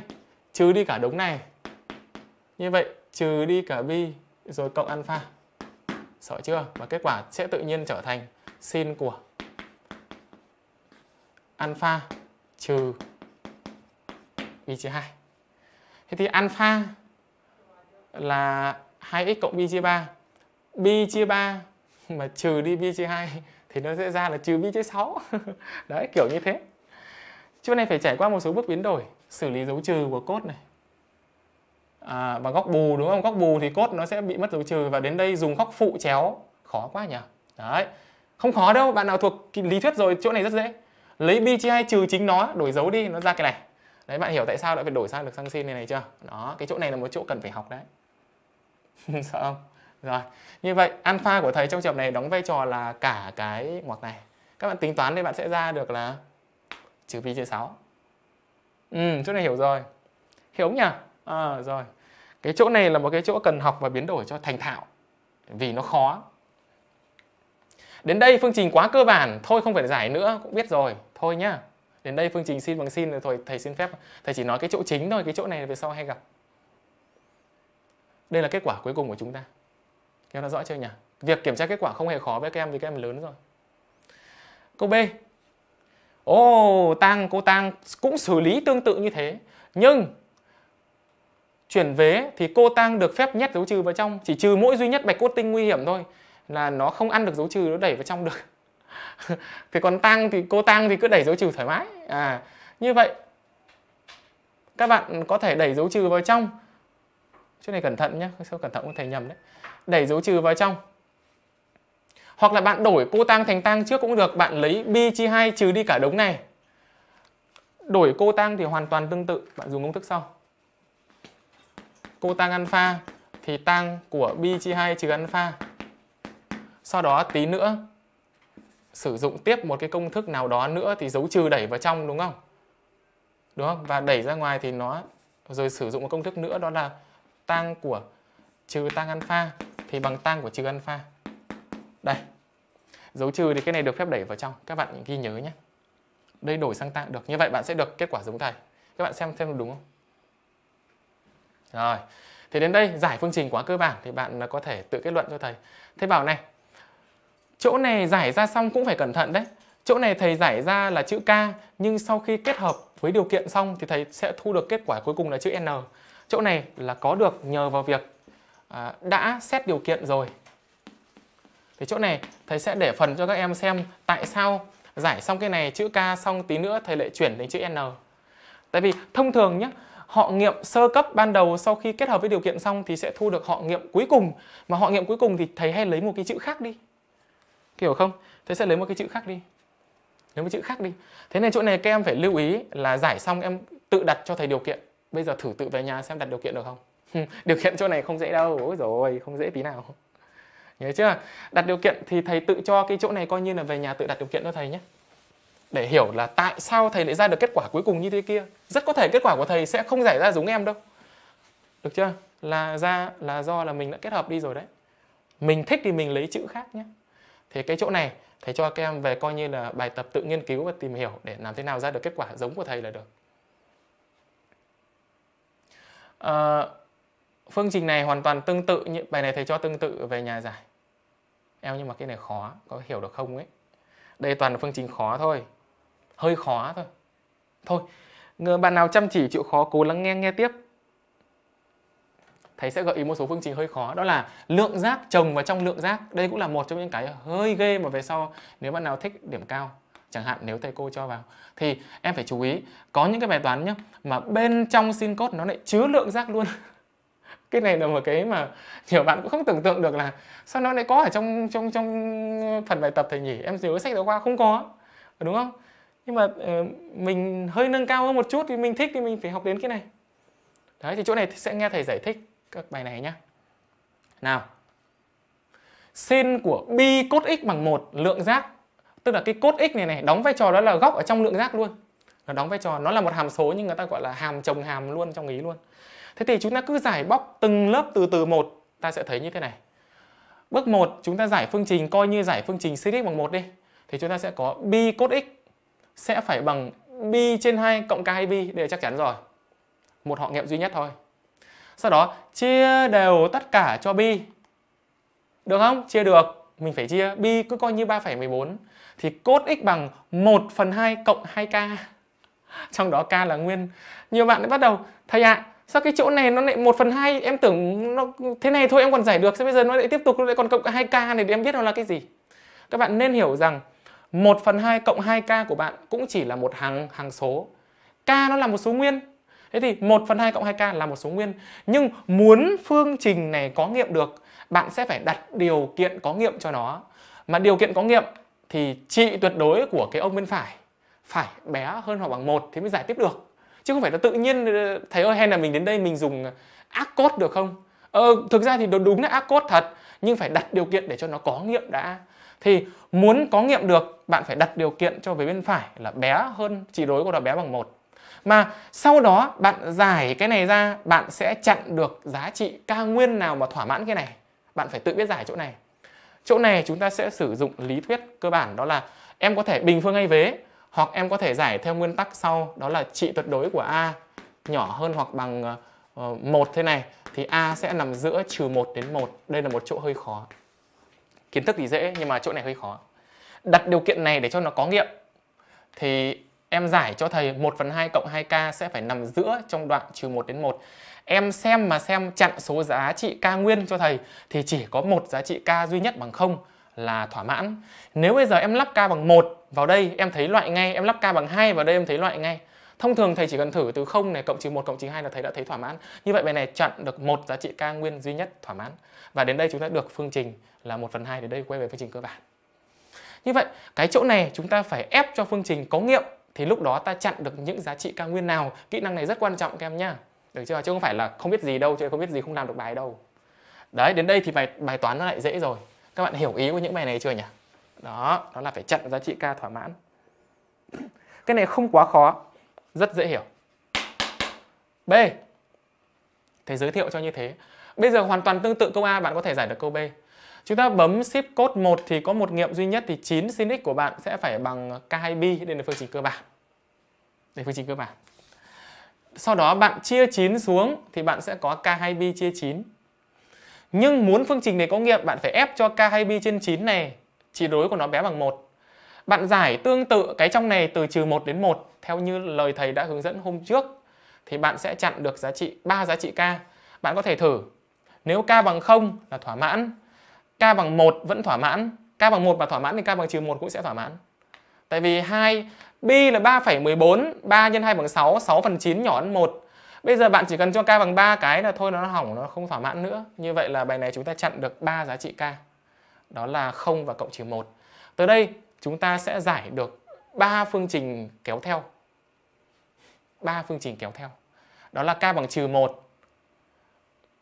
trừ đi cả đống này như vậy trừ đi cả bi rồi cộng alpha sợ chưa và kết quả sẽ tự nhiên trở thành sin của alpha trừ bi chia 2 thế thì alpha là 2x cộng bi chia 3 bi chia 3 mà trừ đi bi chia 2 thì nó sẽ ra là trừ bi chia 6 đấy kiểu như thế chỗ này phải trải qua một số bước biến đổi xử lý dấu trừ của cốt này à, và góc bù đúng không góc bù thì cốt nó sẽ bị mất dấu trừ và đến đây dùng góc phụ chéo khó quá nhỉ đấy không khó đâu bạn nào thuộc lý thuyết rồi chỗ này rất dễ lấy bi chia trừ chính nó đổi dấu đi nó ra cái này đấy bạn hiểu tại sao đã phải đổi sang được sang sin này này chưa đó cái chỗ này là một chỗ cần phải học đấy sợ không rồi như vậy alpha của thầy trong trường này đóng vai trò là cả cái ngoặc này các bạn tính toán thì bạn sẽ ra được là trừ pi chia 6 ừ chỗ này hiểu rồi hiểu nhỉ à, rồi cái chỗ này là một cái chỗ cần học và biến đổi cho thành thạo vì nó khó đến đây phương trình quá cơ bản thôi không phải giải nữa cũng biết rồi thôi nhá đến đây phương trình xin bằng xin rồi thôi thầy xin phép thầy chỉ nói cái chỗ chính thôi cái chỗ này về sau hay gặp đây là kết quả cuối cùng của chúng ta các em đã rõ chưa nhỉ việc kiểm tra kết quả không hề khó với các em vì các em lớn rồi câu b ô oh, Tăng, cô Tăng cũng xử lý tương tự như thế. Nhưng chuyển vế thì cô tang được phép nhét dấu trừ vào trong chỉ trừ mỗi duy nhất bạch cốt tinh nguy hiểm thôi là nó không ăn được dấu trừ nó đẩy vào trong được thì còn tang thì cô tang thì cứ đẩy dấu trừ thoải mái à như vậy các bạn có thể đẩy dấu trừ vào trong chỗ này cẩn thận nhé sao cẩn thận có thể nhầm đấy đẩy dấu trừ vào trong hoặc là bạn đổi cô tang thành tang trước cũng được bạn lấy bi chi hai trừ đi cả đống này đổi cô tang thì hoàn toàn tương tự bạn dùng công thức sau cô tăng alpha thì tăng của bi chia 2 trừ alpha. Sau đó tí nữa sử dụng tiếp một cái công thức nào đó nữa thì dấu trừ đẩy vào trong đúng không? Đúng không? Và đẩy ra ngoài thì nó rồi sử dụng một công thức nữa đó là tăng của trừ tăng alpha thì bằng tăng của trừ alpha. Đây. Dấu trừ thì cái này được phép đẩy vào trong. Các bạn ghi nhớ nhé. Đây đổi sang tăng được. Như vậy bạn sẽ được kết quả giống thầy. Các bạn xem xem đúng không? Rồi. Thì đến đây giải phương trình quá cơ bản thì bạn có thể tự kết luận cho thầy. Thầy bảo này, chỗ này giải ra xong cũng phải cẩn thận đấy. Chỗ này thầy giải ra là chữ K nhưng sau khi kết hợp với điều kiện xong thì thầy sẽ thu được kết quả cuối cùng là chữ N. Chỗ này là có được nhờ vào việc à, đã xét điều kiện rồi. Thì chỗ này thầy sẽ để phần cho các em xem tại sao giải xong cái này chữ K xong tí nữa thầy lại chuyển thành chữ N. Tại vì thông thường nhé, họ nghiệm sơ cấp ban đầu sau khi kết hợp với điều kiện xong thì sẽ thu được họ nghiệm cuối cùng mà họ nghiệm cuối cùng thì thầy hay lấy một cái chữ khác đi hiểu không thầy sẽ lấy một cái chữ khác đi lấy một chữ khác đi thế này chỗ này các em phải lưu ý là giải xong em tự đặt cho thầy điều kiện bây giờ thử tự về nhà xem đặt điều kiện được không điều kiện chỗ này không dễ đâu ôi rồi không dễ tí nào nhớ chưa đặt điều kiện thì thầy tự cho cái chỗ này coi như là về nhà tự đặt điều kiện cho thầy nhé để hiểu là tại sao thầy lại ra được kết quả cuối cùng như thế kia rất có thể kết quả của thầy sẽ không giải ra giống em đâu được chưa là ra là do là mình đã kết hợp đi rồi đấy mình thích thì mình lấy chữ khác nhé thế cái chỗ này thầy cho các em về coi như là bài tập tự nghiên cứu và tìm hiểu để làm thế nào ra được kết quả giống của thầy là được à, phương trình này hoàn toàn tương tự như bài này thầy cho tương tự về nhà giải em nhưng mà cái này khó có hiểu được không ấy đây toàn là phương trình khó thôi hơi khó thôi thôi người bạn nào chăm chỉ chịu khó cố lắng nghe nghe tiếp thầy sẽ gợi ý một số phương trình hơi khó đó là lượng giác trồng vào trong lượng giác đây cũng là một trong những cái hơi ghê mà về sau nếu bạn nào thích điểm cao chẳng hạn nếu thầy cô cho vào thì em phải chú ý có những cái bài toán nhá mà bên trong sin cốt nó lại chứa lượng giác luôn cái này là một cái mà nhiều bạn cũng không tưởng tượng được là sao nó lại có ở trong trong trong phần bài tập thầy nhỉ em nhớ sách giáo khoa không có đúng không nhưng mà uh, mình hơi nâng cao hơn một chút thì mình thích thì mình phải học đến cái này đấy thì chỗ này sẽ nghe thầy giải thích các bài này nhá nào sin của bi cốt x bằng một lượng giác tức là cái cốt x này này đóng vai trò đó là góc ở trong lượng giác luôn nó đóng vai trò nó là một hàm số nhưng người ta gọi là hàm chồng hàm luôn trong ý luôn thế thì chúng ta cứ giải bóc từng lớp từ từ một ta sẽ thấy như thế này bước 1 chúng ta giải phương trình coi như giải phương trình sin x bằng một đi thì chúng ta sẽ có bi cốt x sẽ phải bằng b trên 2 cộng k hay b để chắc chắn rồi một họ nghiệm duy nhất thôi sau đó chia đều tất cả cho b được không chia được mình phải chia b cứ coi như 3,14 thì cốt x bằng 1 phần 2 cộng 2k trong đó k là nguyên nhiều bạn đã bắt đầu thầy ạ à, sao cái chỗ này nó lại 1 phần 2 em tưởng nó thế này thôi em còn giải được sao bây giờ nó lại tiếp tục nó lại còn cộng 2k này để em biết nó là cái gì các bạn nên hiểu rằng 1 phần 2 cộng 2k của bạn cũng chỉ là một hàng hàng số k nó là một số nguyên thế thì 1 phần 2 cộng 2k là một số nguyên nhưng muốn phương trình này có nghiệm được bạn sẽ phải đặt điều kiện có nghiệm cho nó mà điều kiện có nghiệm thì trị tuyệt đối của cái ông bên phải phải bé hơn hoặc bằng một thì mới giải tiếp được chứ không phải là tự nhiên ờ, thầy ơi hay là mình đến đây mình dùng ác cốt được không ờ, thực ra thì đúng là ác cốt thật nhưng phải đặt điều kiện để cho nó có nghiệm đã thì muốn có nghiệm được bạn phải đặt điều kiện cho về bên phải là bé hơn chỉ đối của nó bé bằng một mà sau đó bạn giải cái này ra bạn sẽ chặn được giá trị cao nguyên nào mà thỏa mãn cái này bạn phải tự biết giải chỗ này chỗ này chúng ta sẽ sử dụng lý thuyết cơ bản đó là em có thể bình phương hay vế hoặc em có thể giải theo nguyên tắc sau đó là trị tuyệt đối của a nhỏ hơn hoặc bằng ờ, một thế này thì a sẽ nằm giữa trừ một đến một đây là một chỗ hơi khó kiến thức thì dễ nhưng mà chỗ này hơi khó đặt điều kiện này để cho nó có nghiệm thì em giải cho thầy 1 phần 2 cộng 2k sẽ phải nằm giữa trong đoạn trừ 1 đến 1 em xem mà xem chặn số giá trị k nguyên cho thầy thì chỉ có một giá trị k duy nhất bằng 0 là thỏa mãn nếu bây giờ em lắp k bằng 1 vào đây em thấy loại ngay em lắp k bằng 2 vào đây em thấy loại ngay Thông thường thầy chỉ cần thử từ 0 này cộng trừ 1 cộng trừ 2 là thầy đã thấy thỏa mãn. Như vậy bài này chặn được một giá trị k nguyên duy nhất thỏa mãn. Và đến đây chúng ta được phương trình là 1 phần 2 đến đây quay về phương trình cơ bản. Như vậy cái chỗ này chúng ta phải ép cho phương trình có nghiệm thì lúc đó ta chặn được những giá trị k nguyên nào. Kỹ năng này rất quan trọng các em nhá. Được chưa? Chứ không phải là không biết gì đâu, chứ không biết gì không làm được bài đâu. Đấy, đến đây thì bài bài toán nó lại dễ rồi. Các bạn hiểu ý của những bài này chưa nhỉ? Đó, đó là phải chặn giá trị k thỏa mãn. Cái này không quá khó, rất dễ hiểu B thế giới thiệu cho như thế Bây giờ hoàn toàn tương tự câu A bạn có thể giải được câu B Chúng ta bấm shift code 1 thì có một nghiệm duy nhất thì 9 sin x của bạn sẽ phải bằng K2B Đây là phương trình cơ bản Đây phương trình cơ bản Sau đó bạn chia 9 xuống thì bạn sẽ có K2B chia 9 Nhưng muốn phương trình này có nghiệm bạn phải ép cho K2B trên 9 này chỉ đối của nó bé bằng 1 bạn giải tương tự cái trong này từ trừ 1 đến 1 theo như lời thầy đã hướng dẫn hôm trước thì bạn sẽ chặn được giá trị ba giá trị k. Bạn có thể thử. Nếu k bằng 0 là thỏa mãn, k bằng 1 vẫn thỏa mãn, k bằng 1 mà thỏa mãn thì k bằng trừ 1 cũng sẽ thỏa mãn. Tại vì 2 b là 3,14, 3 nhân 2 bằng 6, 6 phần 9 nhỏ hơn 1. Bây giờ bạn chỉ cần cho k bằng 3 cái là thôi nó hỏng, nó không thỏa mãn nữa. Như vậy là bài này chúng ta chặn được 3 giá trị k. Đó là 0 và cộng trừ 1. Từ đây chúng ta sẽ giải được ba phương trình kéo theo. ba phương trình kéo theo. Đó là k bằng trừ 1,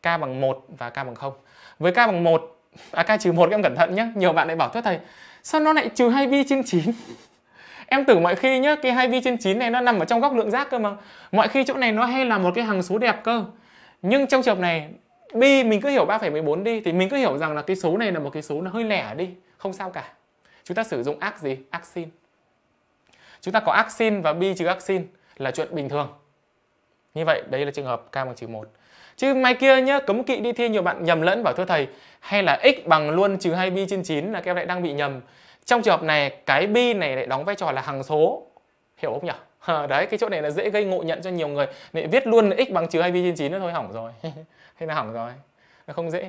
k bằng 1 và k bằng 0. Với k bằng 1, à k trừ 1 các em cẩn thận nhé. Nhiều bạn lại bảo thưa thầy, sao nó lại trừ 2 bi trên 9? em tưởng mọi khi nhá, cái 2 bi trên 9 này nó nằm ở trong góc lượng giác cơ mà. Mọi khi chỗ này nó hay là một cái hằng số đẹp cơ. Nhưng trong trường hợp này bi mình cứ hiểu 3,14 đi thì mình cứ hiểu rằng là cái số này là một cái số nó hơi lẻ đi, không sao cả chúng ta sử dụng ác gì axin chúng ta có axin và bi trừ axin là chuyện bình thường như vậy đây là trường hợp k bằng trừ một chứ mai kia nhá cấm kỵ đi thi nhiều bạn nhầm lẫn vào thưa thầy hay là x bằng luôn trừ hai bi trên 9 là các em lại đang bị nhầm trong trường hợp này cái bi này lại đóng vai trò là hằng số hiểu không nhỉ đấy cái chỗ này là dễ gây ngộ nhận cho nhiều người nên viết luôn x bằng trừ hai bi trên chín nữa thôi hỏng rồi hay là hỏng rồi nó không dễ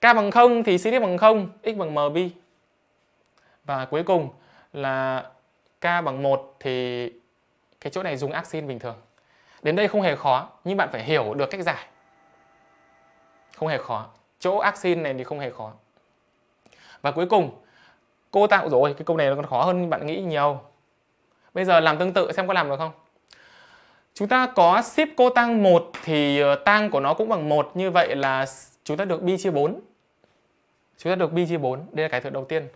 k bằng không thì cx bằng không x bằng mb và cuối cùng là K bằng 1 thì cái chỗ này dùng axin bình thường. Đến đây không hề khó, nhưng bạn phải hiểu được cách giải. Không hề khó. Chỗ axin này thì không hề khó. Và cuối cùng, cô tạo rồi, cái câu này nó còn khó hơn bạn nghĩ nhiều. Bây giờ làm tương tự xem có làm được không? Chúng ta có ship cô tăng 1 thì ờ, tăng của nó cũng bằng 1 như vậy là chúng ta được bi chia 4. Chúng ta được bi chia 4, đây là cái thử đầu tiên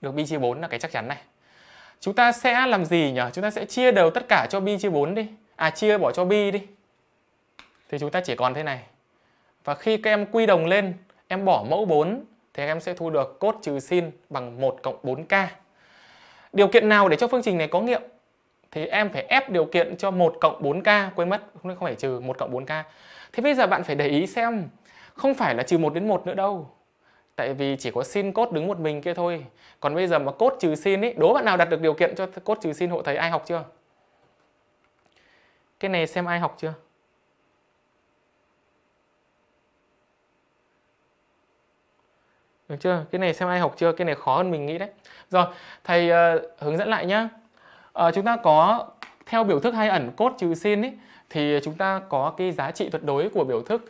được bi chia 4 là cái chắc chắn này chúng ta sẽ làm gì nhỉ chúng ta sẽ chia đều tất cả cho bi chia 4 đi à chia bỏ cho bi đi thì chúng ta chỉ còn thế này và khi các em quy đồng lên em bỏ mẫu 4 thì em sẽ thu được cốt trừ sin bằng 1 cộng 4k điều kiện nào để cho phương trình này có nghiệm thì em phải ép điều kiện cho 1 cộng 4k quên mất không phải trừ 1 cộng 4k thế bây giờ bạn phải để ý xem không phải là trừ 1 đến 1 nữa đâu tại vì chỉ có sin cốt đứng một mình kia thôi còn bây giờ mà cốt trừ sin ấy đố bạn nào đặt được điều kiện cho cốt trừ sin hộ thầy ai học chưa cái này xem ai học chưa Được chưa? Cái này xem ai học chưa? Cái này khó hơn mình nghĩ đấy. Rồi, thầy uh, hướng dẫn lại nhá. Uh, chúng ta có theo biểu thức hay ẩn cốt trừ sin ấy thì chúng ta có cái giá trị tuyệt đối của biểu thức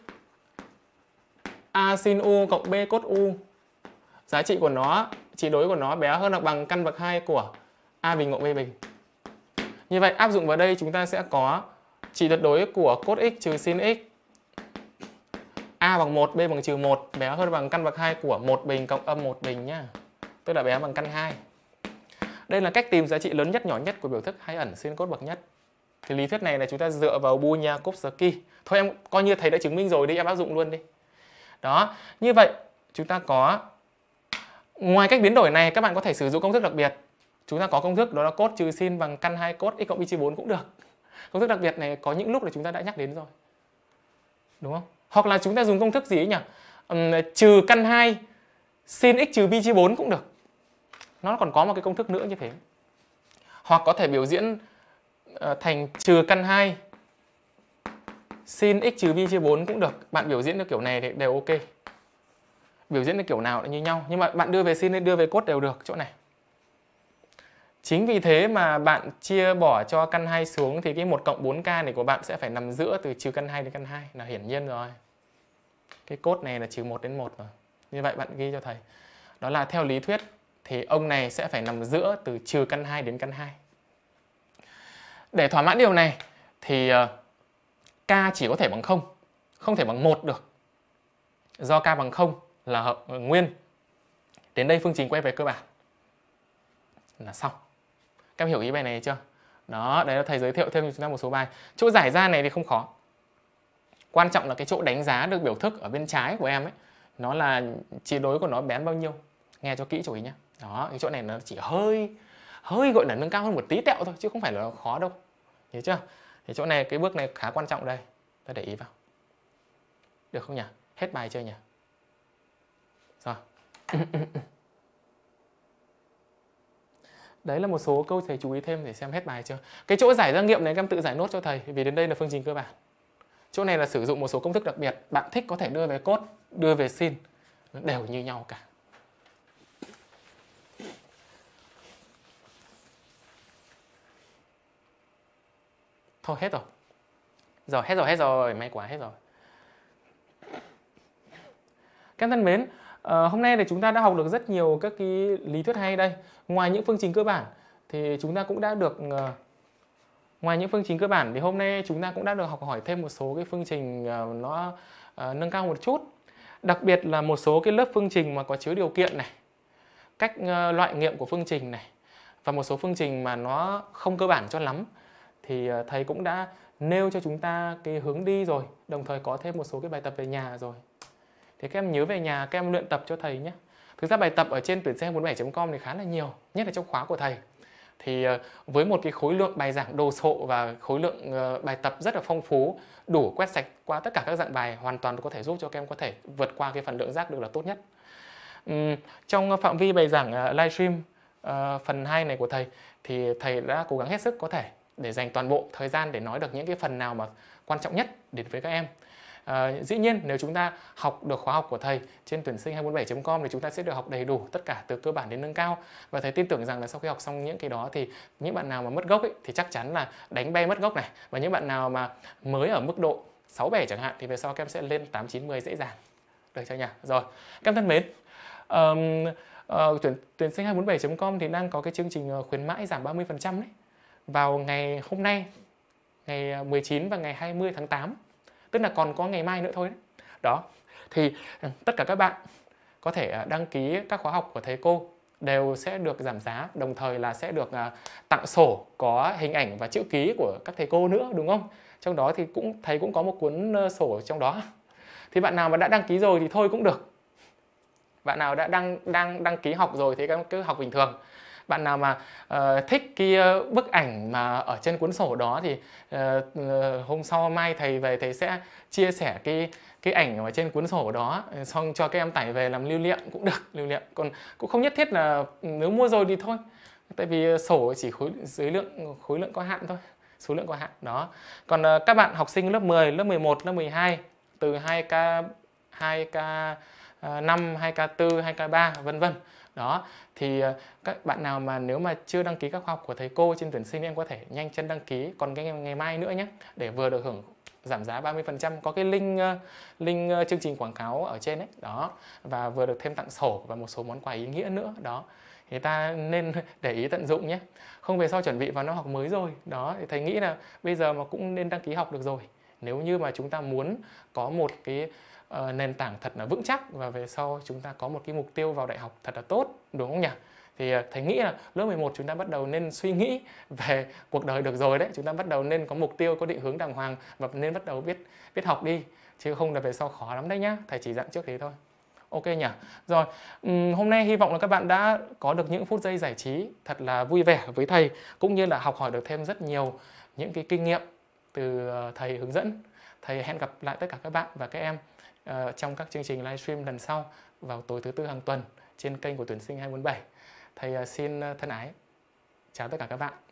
A sin U cộng B cos U giá trị của nó chỉ đối của nó bé hơn hoặc bằng căn bậc 2 của A bình cộng B bình như vậy áp dụng vào đây chúng ta sẽ có trị tuyệt đối của cos x trừ sin x A bằng 1, B bằng trừ 1 bé hơn bằng căn bậc 2 của 1 bình cộng âm 1 bình nhá. Tức là bé bằng căn 2. Đây là cách tìm giá trị lớn nhất nhỏ nhất của biểu thức hay ẩn sin cos bậc nhất. Thì lý thuyết này là chúng ta dựa vào Bunyakovsky. Thôi em coi như thầy đã chứng minh rồi đi, em áp dụng luôn đi đó như vậy chúng ta có ngoài cách biến đổi này các bạn có thể sử dụng công thức đặc biệt chúng ta có công thức đó là cốt trừ sin bằng căn hai cốt x cộng y chia 4 cũng được công thức đặc biệt này có những lúc là chúng ta đã nhắc đến rồi đúng không hoặc là chúng ta dùng công thức gì ấy nhỉ uhm, trừ căn 2 sin x trừ bi chia 4 cũng được nó còn có một cái công thức nữa như thế hoặc có thể biểu diễn uh, thành trừ căn 2 sin x trừ vi chia 4 cũng được bạn biểu diễn theo kiểu này thì đều ok biểu diễn theo kiểu nào cũng như nhau nhưng mà bạn đưa về sin đưa về cốt đều được chỗ này chính vì thế mà bạn chia bỏ cho căn 2 xuống thì cái 1 cộng 4k này của bạn sẽ phải nằm giữa từ trừ căn 2 đến căn 2 là hiển nhiên rồi cái cốt này là trừ 1 đến 1 rồi như vậy bạn ghi cho thầy đó là theo lý thuyết thì ông này sẽ phải nằm giữa từ trừ căn 2 đến căn 2 để thỏa mãn điều này thì uh, k chỉ có thể bằng 0, không thể bằng 1 được. Do k bằng 0 là hợp ờ, nguyên. Đến đây phương trình quay về cơ bản là xong. Các em hiểu ý bài này chưa? Đó, đấy là thầy giới thiệu thêm cho chúng ta một số bài. Chỗ giải ra này thì không khó. Quan trọng là cái chỗ đánh giá được biểu thức ở bên trái của em ấy, nó là chi đối của nó bén bao nhiêu. Nghe cho kỹ chú ý nhé. Đó, cái chỗ này nó chỉ hơi hơi gọi là nâng cao hơn một tí tẹo thôi chứ không phải là khó đâu. Hiểu chưa? thì chỗ này cái bước này khá quan trọng đây ta để ý vào được không nhỉ hết bài chưa nhỉ rồi đấy là một số câu thầy chú ý thêm để xem hết bài chưa cái chỗ giải ra nghiệm này em tự giải nốt cho thầy vì đến đây là phương trình cơ bản chỗ này là sử dụng một số công thức đặc biệt bạn thích có thể đưa về cốt đưa về sin đều như nhau cả thôi hết rồi rồi hết rồi hết rồi may quá hết rồi các thân mến ờ, hôm nay thì chúng ta đã học được rất nhiều các cái lý thuyết hay đây ngoài những phương trình cơ bản thì chúng ta cũng đã được ờ, ngoài những phương trình cơ bản thì hôm nay chúng ta cũng đã được học hỏi thêm một số cái phương trình ờ, nó nâng cao một chút đặc biệt là một số cái lớp phương trình mà có chứa điều kiện này cách loại nghiệm của phương trình này và một số phương trình mà nó không cơ bản cho lắm thì ờ, thầy cũng đã nêu cho chúng ta cái hướng đi rồi đồng thời có thêm một số cái bài tập về nhà rồi thì các em nhớ về nhà các em luyện tập cho thầy nhé thực ra bài tập ở trên tuyển xe 47 com thì khá là nhiều nhất là trong khóa của thầy thì ờ, với một cái khối lượng bài giảng đồ sộ và khối lượng ờ, bài tập rất là phong phú đủ quét sạch qua tất cả các dạng bài hoàn toàn có thể giúp cho các em có thể vượt qua cái phần lượng rác được là tốt nhất trong phạm vi bài giảng livestream phần 2 này của thầy thì thầy đã cố gắng hết sức có thể để dành toàn bộ thời gian để nói được những cái phần nào mà quan trọng nhất đến với các em À, dĩ nhiên nếu chúng ta học được khóa học của thầy trên tuyển sinh 247.com thì chúng ta sẽ được học đầy đủ tất cả từ cơ bản đến nâng cao và thầy tin tưởng rằng là sau khi học xong những cái đó thì những bạn nào mà mất gốc ấy, thì chắc chắn là đánh bay mất gốc này và những bạn nào mà mới ở mức độ 6 7 chẳng hạn thì về sau các em sẽ lên 8 9 10 dễ dàng. Được chưa nhỉ? Rồi, các em thân mến. Um, uh, tuyển tuyển sinh 247.com thì đang có cái chương trình ờ, khuyến mãi giảm 30% đấy vào ngày hôm nay ngày 19 à, và ngày 20 tháng 8 tức là còn có ngày mai nữa thôi đấy. đó thì ừ, tất cả các bạn có thể à, đăng ký các khóa học của thầy cô đều sẽ được giảm giá đồng thời là sẽ được à, tặng sổ có hình ảnh và chữ ký của các thầy cô nữa đúng không trong đó thì cũng thầy cũng có một cuốn sổ trong đó thì bạn nào mà đã đăng ký rồi thì thôi cũng được bạn nào đã đăng đăng đăng ký học rồi thì các cứ học bình thường bạn nào mà uh, thích cái uh, bức ảnh mà ở trên cuốn sổ đó thì uh, hôm sau mai thầy về thầy sẽ chia sẻ cái cái ảnh ở trên cuốn sổ đó xong cho các em tải về làm lưu niệm cũng được lưu niệm còn cũng không nhất thiết là ừ, nếu mua rồi thì thôi tại vì sổ chỉ khối dưới lượng khối lượng có hạn thôi số lượng có hạn đó còn uh, các bạn học sinh lớp 10 lớp 11 lớp 12 từ 2k 2k 5 2k4 2k3 vân vân đó thì ờ, các bạn nào mà nếu mà chưa đăng ký các khóa học của thầy cô trên tuyển sinh em có thể nhanh chân đăng ký còn cái ngày, mai nữa nhé để vừa được hưởng giảm giá 30% có cái link ờ, link ờ, chương trình quảng cáo ở trên đấy đó và vừa được thêm tặng sổ và một số món quà ý nghĩa nữa đó thì ta nên để ý tận dụng nhé không về sau chuẩn bị vào năm học mới rồi đó thì thầy nghĩ là bây giờ mà cũng nên đăng ký học được rồi nếu như mà chúng ta muốn có một cái uh, nền tảng thật là vững chắc và về sau chúng ta có một cái mục tiêu vào đại học thật là tốt đúng không nhỉ? thì ờ, thầy nghĩ là lớp 11 chúng ta bắt đầu nên suy nghĩ về cuộc đời được rồi đấy chúng ta bắt đầu nên có mục tiêu có định hướng đàng hoàng và nên bắt đầu biết biết học đi chứ không là về sau khó lắm đấy nhá thầy chỉ dặn trước thế thôi ok nhỉ rồi um, hôm nay hy vọng là các bạn đã có được những phút giây giải trí thật là vui vẻ với thầy cũng như là học hỏi được thêm rất nhiều những cái kinh nghiệm từ ờ, thầy hướng dẫn thầy hẹn gặp lại tất cả các bạn và các em Ờ, trong các chương trình livestream lần sau vào tối thứ tư hàng tuần trên kênh của tuyển sinh 247. Thầy ờ, xin ờ, thân ái chào tất cả các bạn.